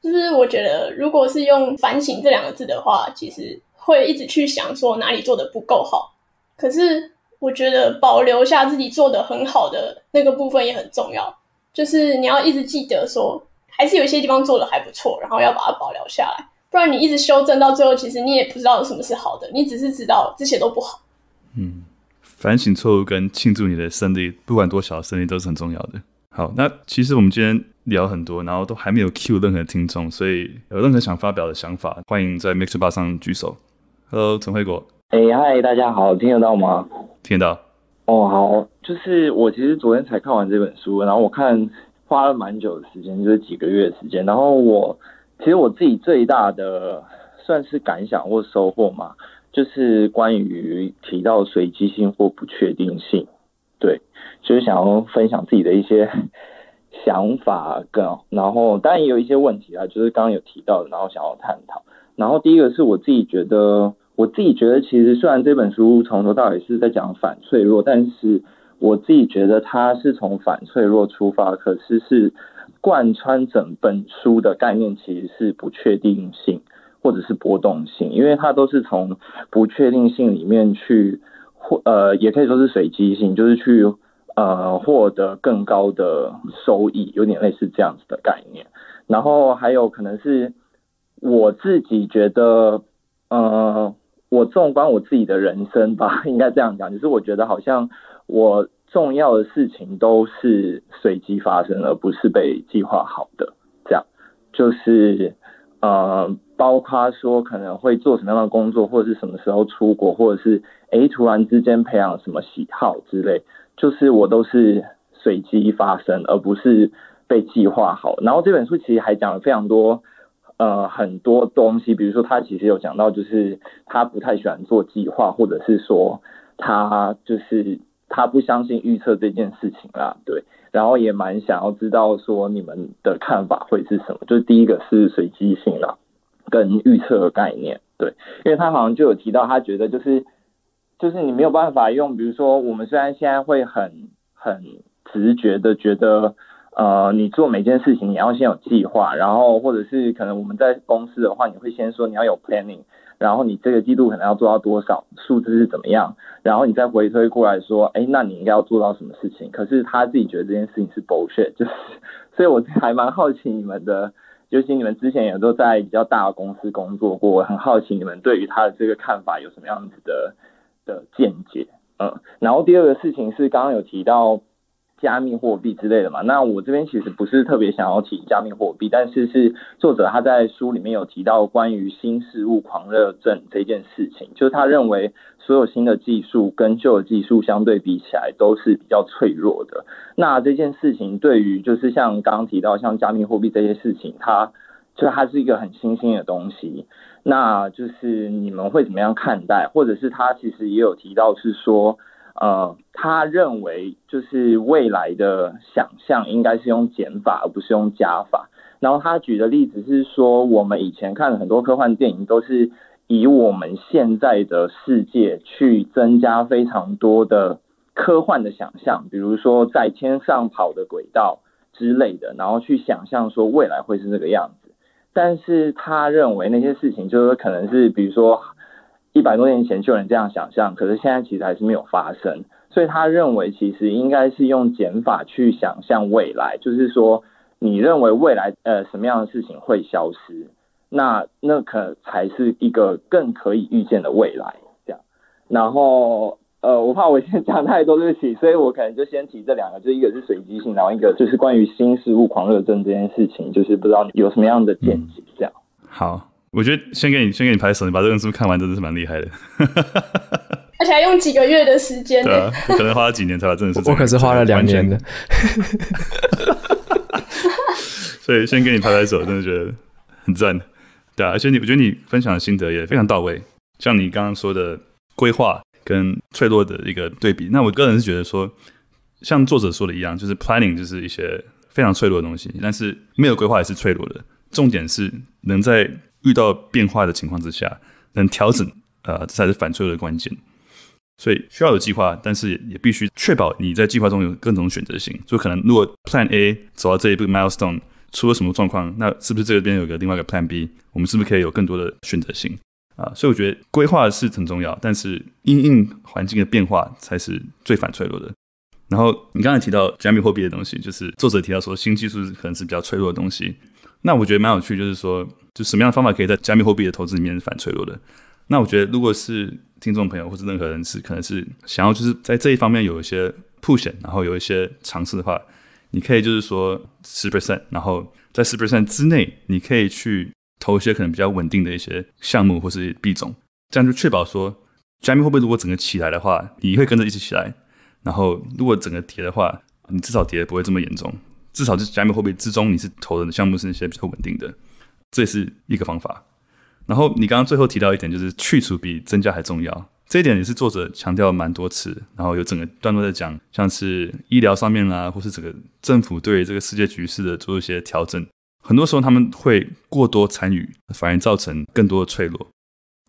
就是我觉得如果是用反省这两个字的话，其实。会一直去想说哪里做的不够好，可是我觉得保留下自己做的很好的那个部分也很重要，就是你要一直记得说，还是有一些地方做的还不错，然后要把它保留下来，不然你一直修正到最后，其实你也不知道什么是好的，你只是知道这些都不好。
嗯，反省错误跟庆祝你的胜利，不管多小的胜利都是很重要的。好，那其实我们今天聊很多，然后都还没有 cue 任何听众，所以有任何想发表的想法，欢迎在 m i x e o r 上举手。Hello，陈慧果。
哎嗨，大家好，听得到吗？听得到哦，好，就是我其实昨天才看完这本书，然后我看花了蛮久的时间，就是几个月的时间，然后我其实我自己最大的算是感想或收获嘛，就是关于提到随机性或不确定性，对，就是想要分享自己的一些想法，跟然后当然也有一些问题啊，就是刚刚有提到的，然后想要探讨，然后第一个是我自己觉得。我自己觉得，其实虽然这本书从头到尾是在讲反脆弱，但是我自己觉得它是从反脆弱出发，可是是贯穿整本书的概念，其实是不确定性或者是波动性，因为它都是从不确定性里面去或呃，也可以说是随机性，就是去呃获得更高的收益，有点类似这样子的概念。然后还有可能是我自己觉得，呃。我纵观我自己的人生吧，应该这样讲，就是我觉得好像我重要的事情都是随机发生，而不是被计划好的。这样就是呃，包括说可能会做什么样的工作，或者是什么时候出国，或者是诶，突然之间培养什么喜好之类，就是我都是随机发生，而不是被计划好。然后这本书其实还讲了非常多。呃，很多东西，比如说他其实有讲到，就是他不太喜欢做计划，或者是说他就是他不相信预测这件事情啦，对。然后也蛮想要知道说你们的看法会是什么，就是第一个是随机性啦，跟预测的概念，对。因为他好像就有提到，他觉得就是就是你没有办法用，比如说我们虽然现在会很很直觉的觉得。呃，你做每件事情你要先有计划，然后或者是可能我们在公司的话，你会先说你要有 planning，然后你这个季度可能要做到多少数字是怎么样，然后你再回推过来说，哎，那你应该要做到什么事情？可是他自己觉得这件事情是 bullshit，就是，所以我还蛮好奇你们的，尤其你们之前也都在比较大的公司工作过，很好奇你们对于他的这个看法有什么样子的的见解？嗯，然后第二个事情是刚刚有提到。加密货币之类的嘛，那我这边其实不是特别想要提加密货币，但是是作者他在书里面有提到关于新事物狂热症这件事情，就是他认为所有新的技术跟旧的技术相对比起来都是比较脆弱的。那这件事情对于就是像刚刚提到像加密货币这些事情，它就它是一个很新兴的东西，那就是你们会怎么样看待？或者是他其实也有提到是说。呃，他认为就是未来的想象应该是用减法，而不是用加法。然后他举的例子是说，我们以前看很多科幻电影都是以我们现在的世界去增加非常多的科幻的想象，比如说在天上跑的轨道之类的，然后去想象说未来会是这个样子。但是他认为那些事情就是说，可能是比如说。一百多年前就有人这样想象，可是现在其实还是没有发生。所以他认为，其实应该是用减法去想象未来，就是说，你认为未来呃什么样的事情会消失，那那可才是一个更可以预见的未来。这样，然后呃，我怕我先讲太多，对不起，所以我可能就先提这两个，就一个是随机性，然后一个就是关于新事物狂热症这件事情，就是不知道你有什么样的见解。这样
好。我觉得先给你先给你拍手，你把这本书看完真的是蛮厉害的，
而且还用几个月的时间，对啊，可
能花了几年才把真的是，我可是花了两年的，所以先给你拍拍手，真的觉得很赞，对啊，而且你我觉得你分享的心得也非常到位，像你刚刚说的规划跟脆弱的一个对比，那我个人是觉得说，像作者说的一样，就是 planning 就是一些非常脆弱的东西，但是没有规划也是脆弱的，重点是能在。遇到变化的情况之下，能调整，呃，这才是反脆弱的关键。所以需要有计划，但是也必须确保你在计划中有各种选择性。就可能如果 Plan A 走到这一步 Milestone 出了什么状况，那是不是这边有个另外一个 Plan B？我们是不是可以有更多的选择性啊？所以我觉得规划是很重要，但是因应环境的变化才是最反脆弱的。然后你刚才提到加密货币的东西，就是作者提到说新技术可能是比较脆弱的东西。那我觉得蛮有趣，就是说。就什么样的方法可以在加密货币的投资里面反脆弱的？那我觉得，如果是听众朋友或者任何人是，可能是想要就是在这一方面有一些铺险，然后有一些尝试的话，你可以就是说十 percent，然后在十 percent 之内，你可以去投一些可能比较稳定的一些项目或是币种，这样就确保说加密货币如果整个起来的话，你会跟着一起起来；然后如果整个跌的话，你至少跌的不会这么严重，至少就是加密货币之中你是投的项目是那些比较稳定的。这是一个方法。然后你刚刚最后提到一点，就是去除比增加还重要。这一点也是作者强调蛮多次，然后有整个段落在讲，像是医疗上面啦，或是整个政府对这个世界局势的做一些调整。很多时候他们会过多参与，反而造成更多的脆弱。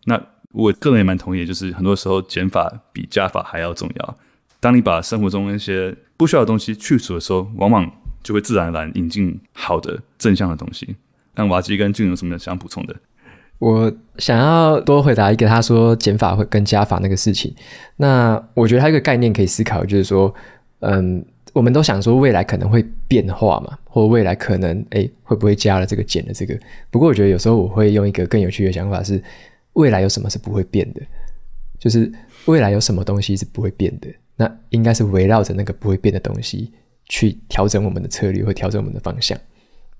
那我个人也蛮同意，就是很多时候减法比加法还要重要。当你把生活中那些不需要的东西去除的时候，往往就会自然而然引进好的正向的东西。那瓦基跟俊有什么想补充的？
我想要多回答一个，他说减法会跟加法那个事情。那我觉得他一个概念可以思考，就是说，嗯，我们都想说未来可能会变化嘛，或者未来可能哎会不会加了这个减了这个？不过我觉得有时候我会用一个更有趣的想法是，未来有什么是不会变的？就是未来有什么东西是不会变的？那应该是围绕着那个不会变的东西去调整我们的策略或调整我们的方向，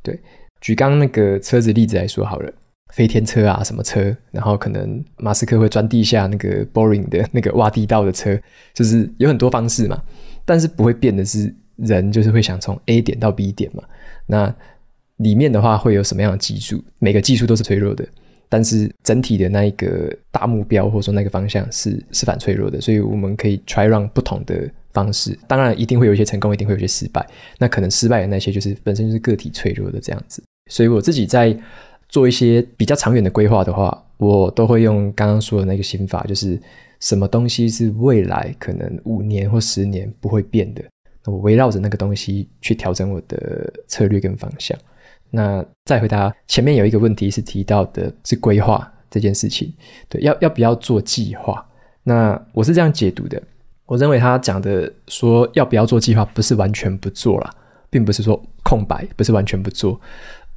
对。举刚那个车子例子来说好了，飞天车啊什么车，然后可能马斯克会钻地下那个 boring 的那个挖地道的车，就是有很多方式嘛。但是不会变的是人，就是会想从 A 点到 B 点嘛。那里面的话会有什么样的技术？每个技术都是脆弱的，但是整体的那一个大目标或者说那个方向是是反脆弱的，所以我们可以 try 让不同的。方式当然一定会有一些成功，一定会有一些失败。那可能失败的那些，就是本身就是个体脆弱的这样子。所以我自己在做一些比较长远的规划的话，我都会用刚刚说的那个心法，就是什么东西是未来可能五年或十年不会变的，我围绕着那个东西去调整我的策略跟方向。那再回答前面有一个问题是提到的是规划这件事情，对，要要不要做计划？那我是这样解读的。我认为他讲的说要不要做计划，不是完全不做了，并不是说空白，不是完全不做，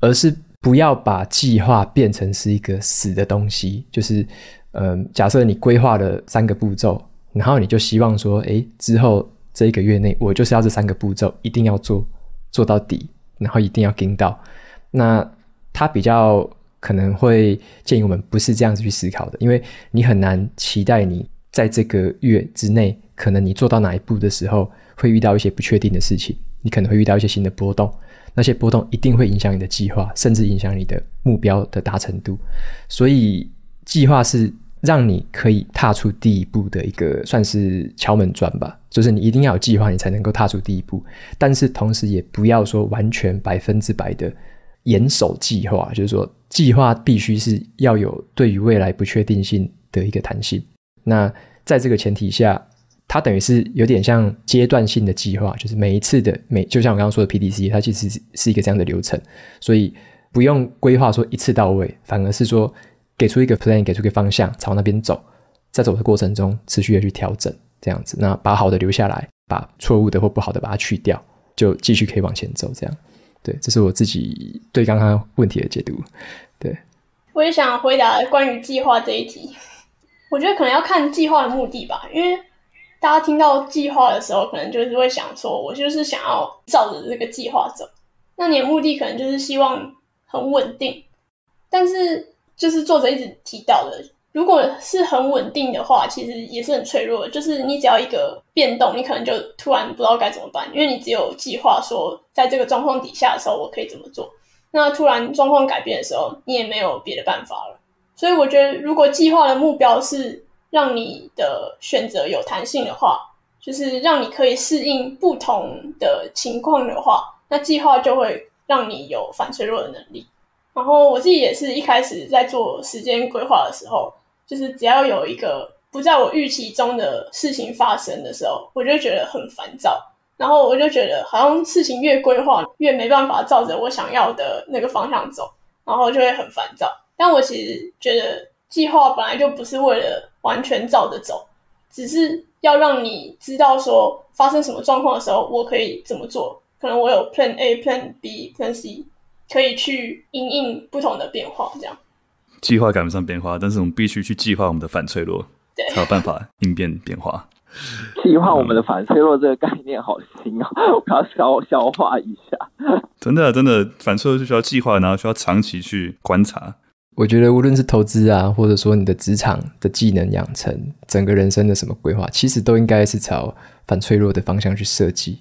而是不要把计划变成是一个死的东西。就是，嗯，假设你规划了三个步骤，然后你就希望说，诶，之后这一个月内，我就是要这三个步骤一定要做，做到底，然后一定要盯到。那他比较可能会建议我们不是这样子去思考的，因为你很难期待你在这个月之内。可能你做到哪一步的时候，会遇到一些不确定的事情，你可能会遇到一些新的波动，那些波动一定会影响你的计划，甚至影响你的目标的达成度。所以，计划是让你可以踏出第一步的一个算是敲门砖吧，就是你一定要有计划，你才能够踏出第一步。但是同时，也不要说完全百分之百的严守计划，就是说计划必须是要有对于未来不确定性的一个弹性。那在这个前提下。它等于是有点像阶段性的计划，就是每一次的每，就像我刚刚说的 P D C，它其实是一个这样的流程，所以不用规划说一次到位，反而是说给出一个 plan，给出一个方向，朝那边走，在走的过程中持续的去调整，这样子，那把好的留下来，把错误的或不好的把它去掉，就继续可以往前走，这样。对，这是我自己对刚刚问题的解读。对，
我也想回答关于计划这一题，我觉得可能要看计划的目的吧，因为。大家听到计划的时候，可能就是会想说：“我就是想要照着这个计划走。”那你的目的可能就是希望很稳定，但是就是作者一直提到的，如果是很稳定的话，其实也是很脆弱。的。就是你只要一个变动，你可能就突然不知道该怎么办，因为你只有计划说，在这个状况底下的时候我可以怎么做。那突然状况改变的时候，你也没有别的办法了。所以我觉得，如果计划的目标是，让你的选择有弹性的话，就是让你可以适应不同的情况的话，那计划就会让你有反脆弱的能力。然后我自己也是一开始在做时间规划的时候，就是只要有一个不在我预期中的事情发生的时候，我就觉得很烦躁。然后我就觉得好像事情越规划越没办法照着我想要的那个方向走，然后就会很烦躁。但我其实觉得。计划本来就不是为了完全照着走，只是要让你知道说发生什么状况的时候，我可以怎么做。可能我有 plan A、plan B、plan C，可以去应应不同的变化。这样，
计划赶不上变化，但是我们必须去计划我们的反脆弱，才有办法应变变化。计划我们的反脆弱这个概念好新啊，我要消消化一下。真的，真的，反脆弱就需要计划，然后需要长期去观察。
我觉得，无论是投资啊，或者说你的职场的技能养成，整个人生的什么规划，其实都应该是朝反脆弱的方向去设计。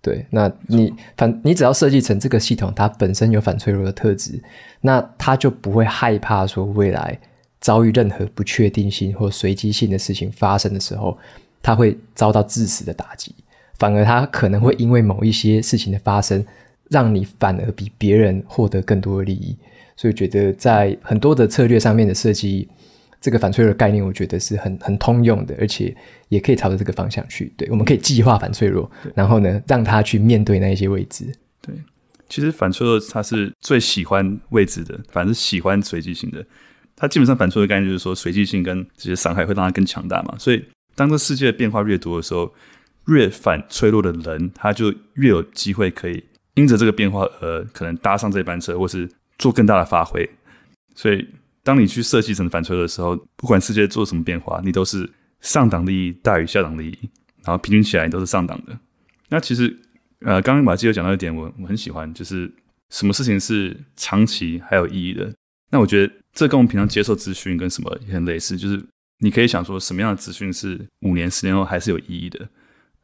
对，那你反你只要设计成这个系统，它本身有反脆弱的特质，那它就不会害怕说未来遭遇任何不确定性或随机性的事情发生的时候，它会遭到致死的打击。反而，它可能会因为某一些事情的发生，让你反而比别人获得更多的利益。所以觉得在很多的策略上面的设计，这个反脆弱概念，我觉得是很很通用的，而且也可以朝着这个方向去。对，我们可以计划反脆弱，然后呢，让他去面对那一些
未知。对，其实反脆弱他是最喜欢未知的，反正喜欢随机性的。他基本上反脆弱概念就是说，随机性跟这些伤害会让他更强大嘛。所以，当这世界的变化越多的时候，越反脆弱的人，他就越有机会可以因着这个变化而可能搭上这班车，或是。做更大的发挥，所以当你去设计成反脆弱的时候，不管世界做什么变化，你都是上档利益大于下档利益，然后平均起来你都是上档的。那其实呃，刚刚马基有讲到一点，我我很喜欢，就是什么事情是长期还有意义的。那我觉得这跟我们平常接受资讯跟什么也很类似，就是你可以想说什么样的资讯是五年、十年后还是有意义的。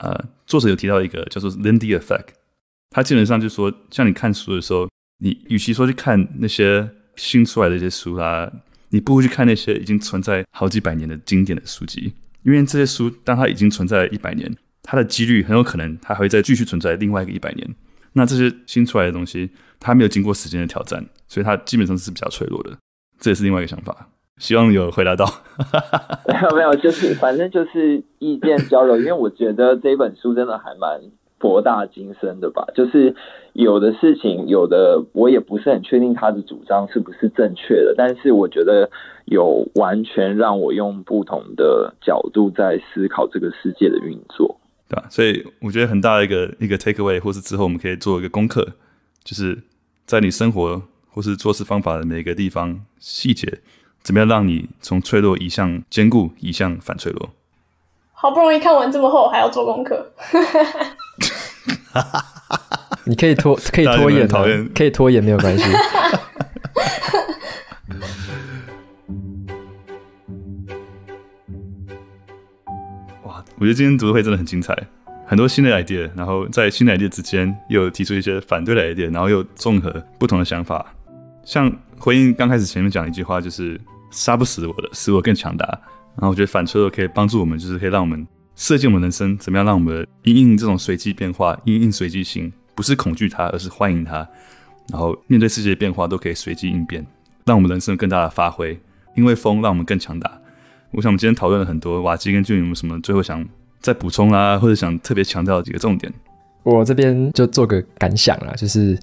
呃，作者有提到一个叫做 Lindy Effect，他基本上就说像你看书的时候。你与其说去看那些新出来的一些书啦，你不如去看那些已经存在好几百年的经典的书籍，因为这些书，当它已经存在了一百年，它的几率很有可能它还会再继续存在另外一个一百年。那这些新出来的东西，它没有经过时间的挑战，所以它基本上是比较脆弱的。这也是另外一个想法。希望有回答到。
没 有没有，就是反正就是意见交流，因为我觉得这本书真的还蛮。博大精深的吧，就是有的事情，有的我也不是很确定他的主张是不是正确的，但是我觉得有完全让我用不同的角度在
思考这个世界的运作，对吧？所以我觉得很大的一个一个 take away，或是之后我们可以做一个功课，就是在你生活或是做事方法的每个地方细节，怎么样让你从脆弱移向坚固，移向反脆弱？
好不容易看完这么厚，还要做功课。
哈，你可以拖，可以拖延，讨厌，可以拖延没有关系。
哇，我觉得今天读书会真的很精彩，很多新的 idea，然后在新的 idea 之间又提出一些反对的 idea，然后又综合不同的想法。像婚姻刚开始前面讲的一句话，就是“杀不死我的，使我更强大”。然后我觉得反脆弱可以帮助我们，就是可以让我们。设计我们人生，怎么样让我们应应这种随机变化，应应随机性，不是恐惧它，而是欢迎它，然后面对世界变化都可以随机应变，让我们人生更大的发挥。因为风让我们更强大。我想我们今天讨论了很多，瓦基跟俊有没有什么最后想再补充啦，或者想特别强调几个重点？
我这边就做个感想啦，就是。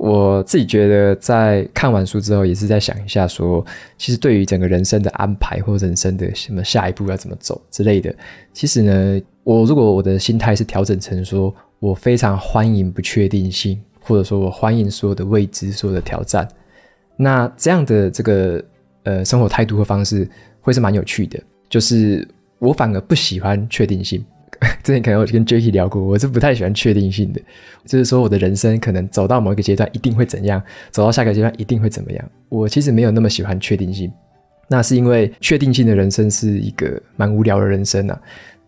我自己觉得，在看完书之后，也是在想一下，说其实对于整个人生的安排，或人生的什么下一步要怎么走之类的。其实呢，我如果我的心态是调整成说我非常欢迎不确定性，或者说我欢迎所有的未知、所有的挑战，那这样的这个呃生活态度和方式会是蛮有趣的。就是我反而不喜欢确定性。之前可能我跟 Judy 聊过，我是不太喜欢确定性的，就是说我的人生可能走到某一个阶段一定会怎样，走到下个阶段一定会怎么样。我其实没有那么喜欢确定性，那是因为确定性的人生是一个蛮无聊的人生啊。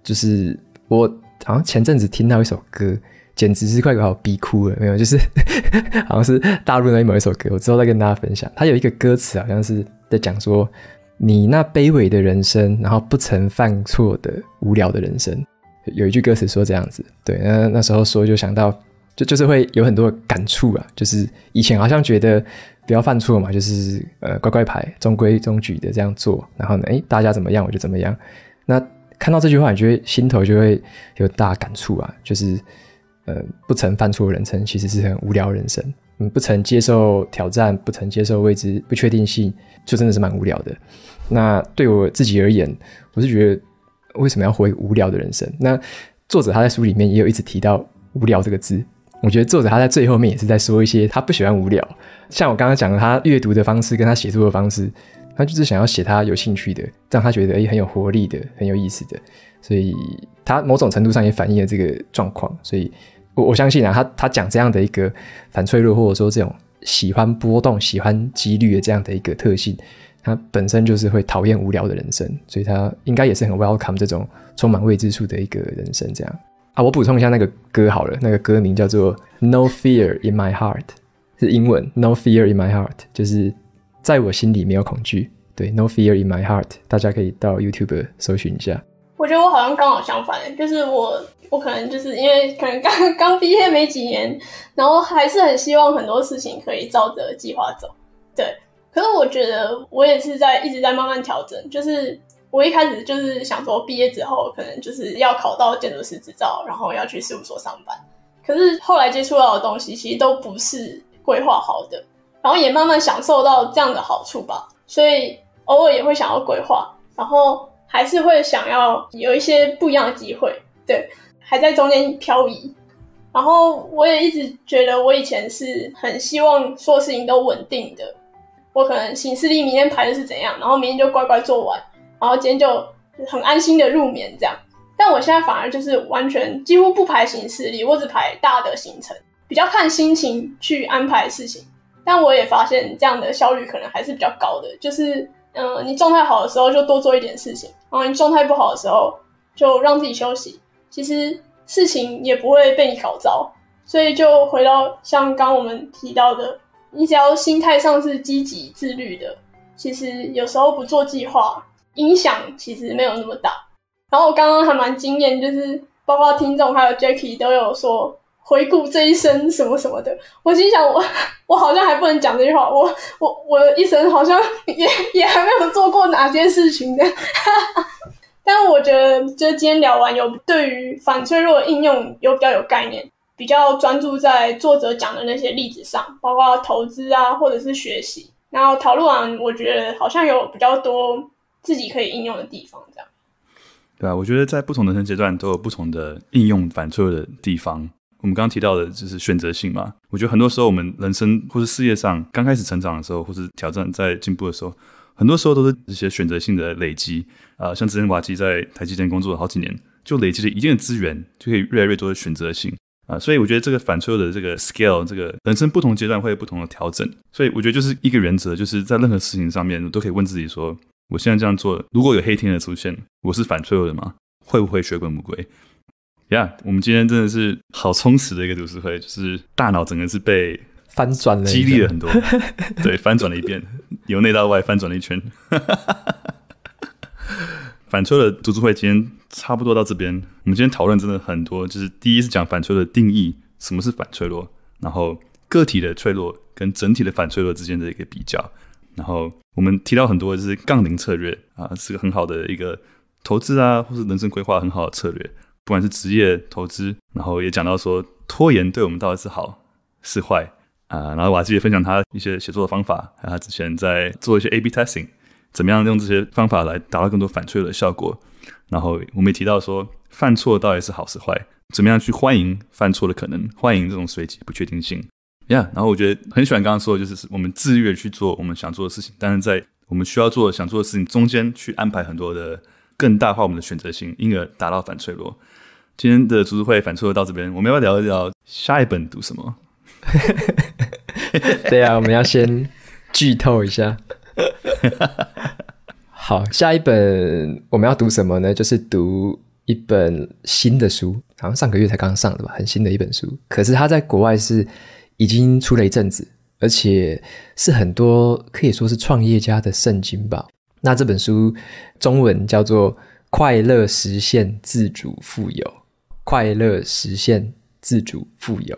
就是我好像前阵子听到一首歌，简直是快把我逼哭了，没有，就是 好像是大陆那某一首歌，我之后再跟大家分享。它有一个歌词好像是在讲说，你那卑微的人生，然后不曾犯错的无聊的人生。有一句歌词说这样子，对，那那时候说就想到，就就是会有很多感触啊。就是以前好像觉得不要犯错嘛，就是呃乖乖牌，中规中矩的这样做，然后呢，哎，大家怎么样我就怎么样。那看到这句话，你就会心头就会有大感触啊。就是呃，不曾犯错的人生其实是很无聊人生。嗯，不曾接受挑战，不曾接受未知不确定性，就真的是蛮无聊的。那对我自己而言，我是觉得。为什么要活一个无聊的人生？那作者他在书里面也有一直提到“无聊”这个字。我觉得作者他在最后面也是在说一些他不喜欢无聊。像我刚刚讲的，他阅读的方式跟他写作的方式，他就是想要写他有兴趣的，让他觉得诶很有活力的，很有意思的。所以他某种程度上也反映了这个状况。所以我我相信啊，他他讲这样的一个反脆弱，或者说这种喜欢波动、喜欢几率的这样的一个特性。他本身就是会讨厌无聊的人生，所以他应该也是很 welcome 这种充满未知数的一个人生这样啊。我补充一下那个歌好了，那个歌名叫做 No Fear in My Heart，是英文 No Fear in My Heart，就是在我心里没有恐惧。对，No Fear in My Heart，大家可以到 YouTube 搜寻一下。
我觉得我好像刚好相反，就是我我可能就是因为可能刚 刚毕业没几年，然后还是很希望很多事情可以照着计划走。对。可是我觉得我也是在一直在慢慢调整，就是我一开始就是想说毕业之后可能就是要考到建筑师执照，然后要去事务所上班。可是后来接触到的东西其实都不是规划好的，然后也慢慢享受到这样的好处吧。所以偶尔也会想要规划，然后还是会想要有一些不一样的机会。对，还在中间漂移。然后我也一直觉得我以前是很希望所有事情都稳定的。我可能行事历明天排的是怎样，然后明天就乖乖做完，然后今天就很安心的入眠这样。但我现在反而就是完全几乎不排行事历，我只排大的行程，比较看心情去安排事情。但我也发现这样的效率可能还是比较高的，就是嗯，你状态好的时候就多做一点事情，然后你状态不好的时候就让自己休息。其实事情也不会被你搞糟，所以就回到像刚我们提到的。你只要心态上是积极自律的，其实有时候不做计划，影响其实没有那么大。然后我刚刚还蛮惊艳，就是包括听众还有 j a c k e 都有说回顾这一生什么什么的。我心想，我我好像还不能讲这句话，我我我一生好像也也还没有做过哪件事情的。但我觉得就今天聊完，有对于反脆弱应用有比较有概念。比较专注在作者讲的那些例子上，包括投资啊，或者是学习，然后讨论。完，我觉得好像有比较多自己可以应用的地方，这样。
对啊，我觉得在不同人生阶段都有不同的应用反作用的地方。我们刚刚提到的就是选择性嘛。我觉得很多时候我们人生或是事业上刚开始成长的时候，或是挑战在进步的时候，很多时候都是一些选择性的累积啊。像之前瓦基在台积电工作了好几年，就累积了一定的资源，就可以越来越多的选择性。啊，所以我觉得这个反脆弱的这个 scale，这个人生不同阶段会有不同的调整。所以我觉得就是一个原则，就是在任何事情上面都可以问自己说：我现在这样做了，如果有黑天鹅出现，我是反脆弱的吗？会不会血本无归？呀，我们今天真的是好充实的一个读书会，就是大脑整个是被翻转、了，激励了很多，对，翻转了一遍，由内到外翻转了一圈。反脆弱读书会今天差不多到这边。我们今天讨论真的很多，就是第一是讲反脆弱的定义，什么是反脆弱，然后个体的脆弱跟整体的反脆弱之间的一个比较。然后我们提到很多就是杠铃策略啊，是个很好的一个投资啊，或是人生规划很好的策略，不管是职业投资，然后也讲到说拖延对我们到底是好是坏啊。然后我还也分享他一些写作的方法，还有他之前在做一些 A/B testing。怎么样用这些方法来达到更多反脆弱的效果？然后我们也提到说，犯错到底是好是坏？怎么样去欢迎犯错的可能，欢迎这种随机不确定性？呀，然后我觉得很喜欢刚刚说的，就是我们自愿去做我们想做的事情，但是在我们需要做想做的事情中间去安排很多的更大化我们的选择性，因而达到反脆弱。今天的读书会反脆弱到这边，我们要聊一聊下一本读什么？对呀，我们要先剧透一下。
好，下一本我们要读什么呢？就是读一本新的书，好像上个月才刚上的吧，很新的一本书。可是它在国外是已经出了一阵子，而且是很多可以说是创业家的圣经吧。那这本书中文叫做《快乐实现自主富有》，《快乐实现自主富有》。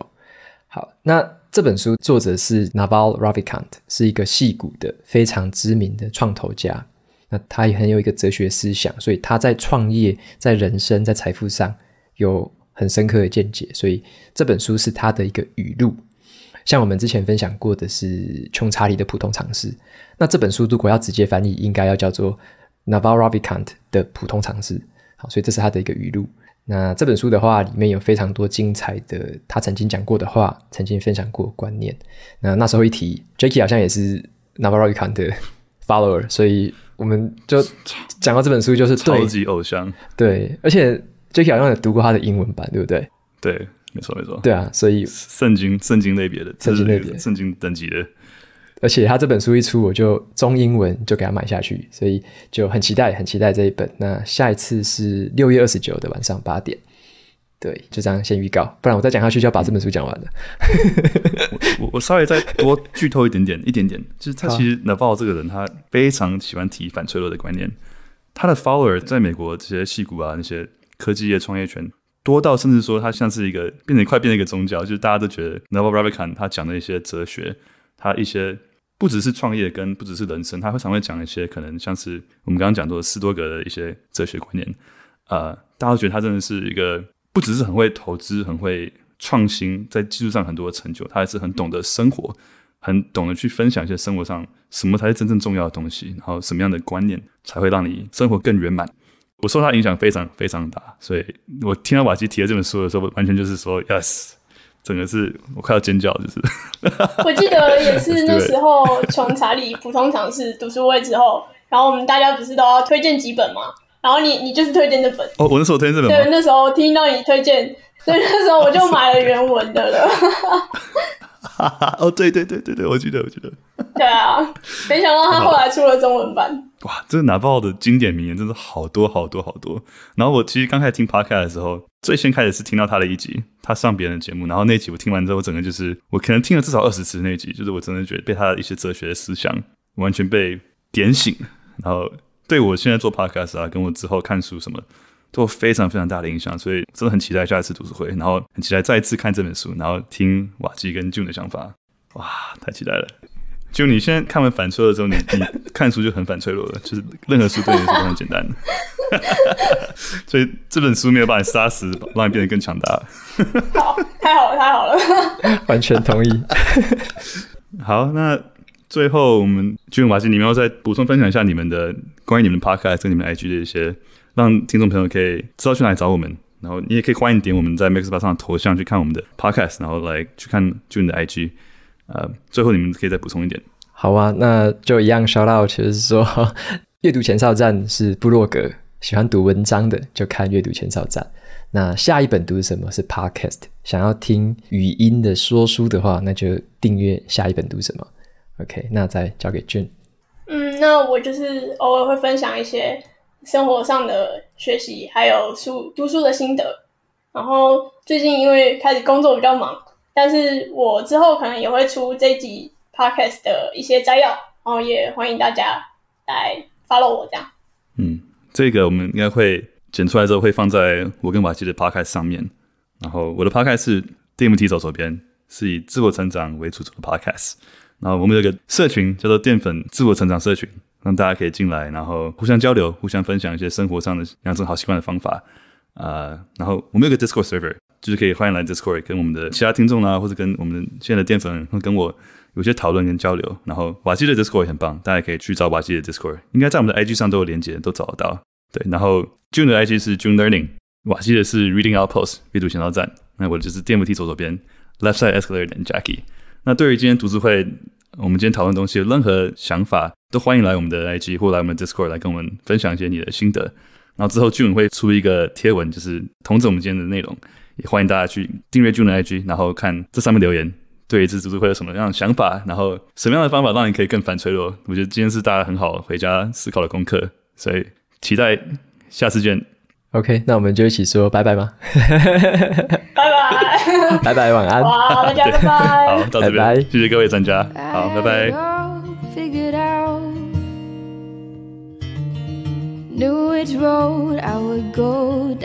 好，那。这本书作者是 Naval Ravikant，是一个戏骨的非常知名的创投家。那他也很有一个哲学思想，所以他在创业、在人生、在财富上有很深刻的见解。所以这本书是他的一个语录。像我们之前分享过的是《穷查理的普通常识》。那这本书如果要直接翻译，应该要叫做 Naval Ravikant 的《普通常识》。好，所以这是他的一个语录。那这本书的话，里面有非常多精彩的他曾经讲过的话，曾经分享过观念。那那时候一提 j a c k i e 好像也是 Number One 的 follower，所以我们就讲到这本书就是超级偶像。对，而且 j a c k i e 好像也读过他的英文版，对不对？对，
没错没错。对啊，所以圣经圣经类别的圣经类别圣经等级的。
而且他这本书一出，我就中英文就给他买下去，所以就很期待，很期待这一本。那下一次是六月二十九的晚上八点，对，就这样先预告，不然我再讲下去就要把这本书讲完了。
我我稍微再多剧透一点点，一点点，就是他其实 n a v 这个人，他非常喜欢提反脆弱的观念。他的 follower 在美国这些戏骨啊，那些科技业创业圈多到甚至说他像是一个变成快变成一个宗教，就是大家都觉得 n a v a l r a v i a n 他讲的一些哲学，他一些。不只是创业跟不只是人生，他经常会讲一些可能像是我们刚刚讲到的斯多格的一些哲学观念。呃，大家都觉得他真的是一个不只是很会投资、很会创新，在技术上很多的成就，他还是很懂得生活，很懂得去分享一些生活上什么才是真正重要的东西，然后什么样的观念才会让你生活更圆满。我受他影响非常非常大，所以我听到瓦基提了这本书的时候，完全就是说 yes。整个是我快要尖叫，就是。我记得也是 那时
候，从查理普通尝试读书会之后，然后我们大家不是都要推荐几本吗？然后你你就是推荐这本。
哦，我那时候推荐这本。对，那
时候听到你推荐，所以那时候我就买了原文的了。
哈哈，哦，对对对对对，我记得，我记得。
对啊，没想到他后来出了中文版。
哇，这个拿破的经典名言，真的好多好多好多。然后我其实刚开始听 podcast 的时候，最先开始是听到他的一集，他上别人的节目，然后那集我听完之后，整个就是我可能听了至少二十次那集，就是我真的觉得被他的一些哲学的思想完全被点醒。然后对我现在做 podcast 啊，跟我之后看书什么，都非常非常大的影响。所以真的很期待下一次读书会，然后很期待再一次看这本书，然后听瓦基跟 Jun 的想法。哇，太期待了！就你现在看完反脆弱之后，你 你看书就很反脆弱了，就是任何书对你来说都很简单。所以这本书没有把你杀死，让你变得更强大。
好，太好了，太好了，
完全同意。好，那最后我们 June、华你们要再补充分享一下你们的关于你们的 podcast 跟你们 IG 的一些，让听众朋友可以知道去哪里找我们。然后你也可以欢迎点我们在 Max 八上的头像去看我们的 podcast，然后来去看 j u n 的 IG。呃，最后你们可以再补充一点。
好啊，那就一样 shout out，就是说 阅读前哨站是部落格，喜欢读文章的就看阅读前哨站。那下一本读什么是 podcast？想要听语音的说书的话，那就订阅下一本读什么。OK，那再交给 June。
嗯，那我就是偶尔会分享一些生活上的学习，还有书读书的心得。然后最近因为开始工作比较忙。但是我之后可能也会出这集 podcast 的一些摘要，然后也欢迎大家来 follow 我这样。
嗯，这个我们应该会剪出来之后会放在我跟瓦基的 podcast 上面。然后我的 podcast 是 DMT 左手边，是以自我成长为主的 podcast。然后我们有个社群叫做淀粉自我成长社群，让大家可以进来，然后互相交流，互相分享一些生活上的养成好习惯的方法。呃，然后我们有个 Discord server。就是可以欢迎来 Discord 跟我们的其他听众啊，或者跟我们的现在的淀粉，跟我有些讨论跟交流。然后瓦西的 Discord 很棒，大家可以去找瓦西的 Discord，应该在我们的 IG 上都有连接，都找得到。对，然后 June 的 IG 是 June Learning，瓦西的是 Reading Outpost 阅读想到站。那我就是电媒体左左边 Leftside Escalator 的 Jackie。那对于今天读书会，我们今天讨论东西有任何想法，都欢迎来我们的 IG 或来我们 Discord 来跟我们分享一些你的心得。然后之后 June 会出一个贴文，就是通知我们今天的内容。也欢迎大家去订阅 j u l i 的 IG，然后看这上面留言，对这次读书会有什么样的想法，然后什么样的方法让你可以更反脆弱？我觉得今天是大家很好回家思考的功课，所以期待下次见。
OK，那我们就一起说拜拜吧，拜
拜，拜拜，晚安，好，大家拜拜，好，到这边，谢谢各位专家，好，拜拜。
Knew down. which would I road go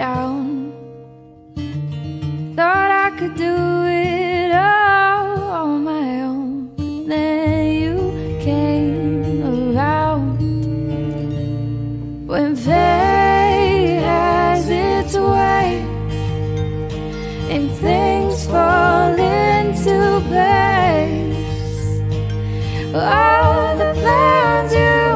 thought I could do it all on my own. But then you came around. When fate has its
way and things fall into place, all the plans you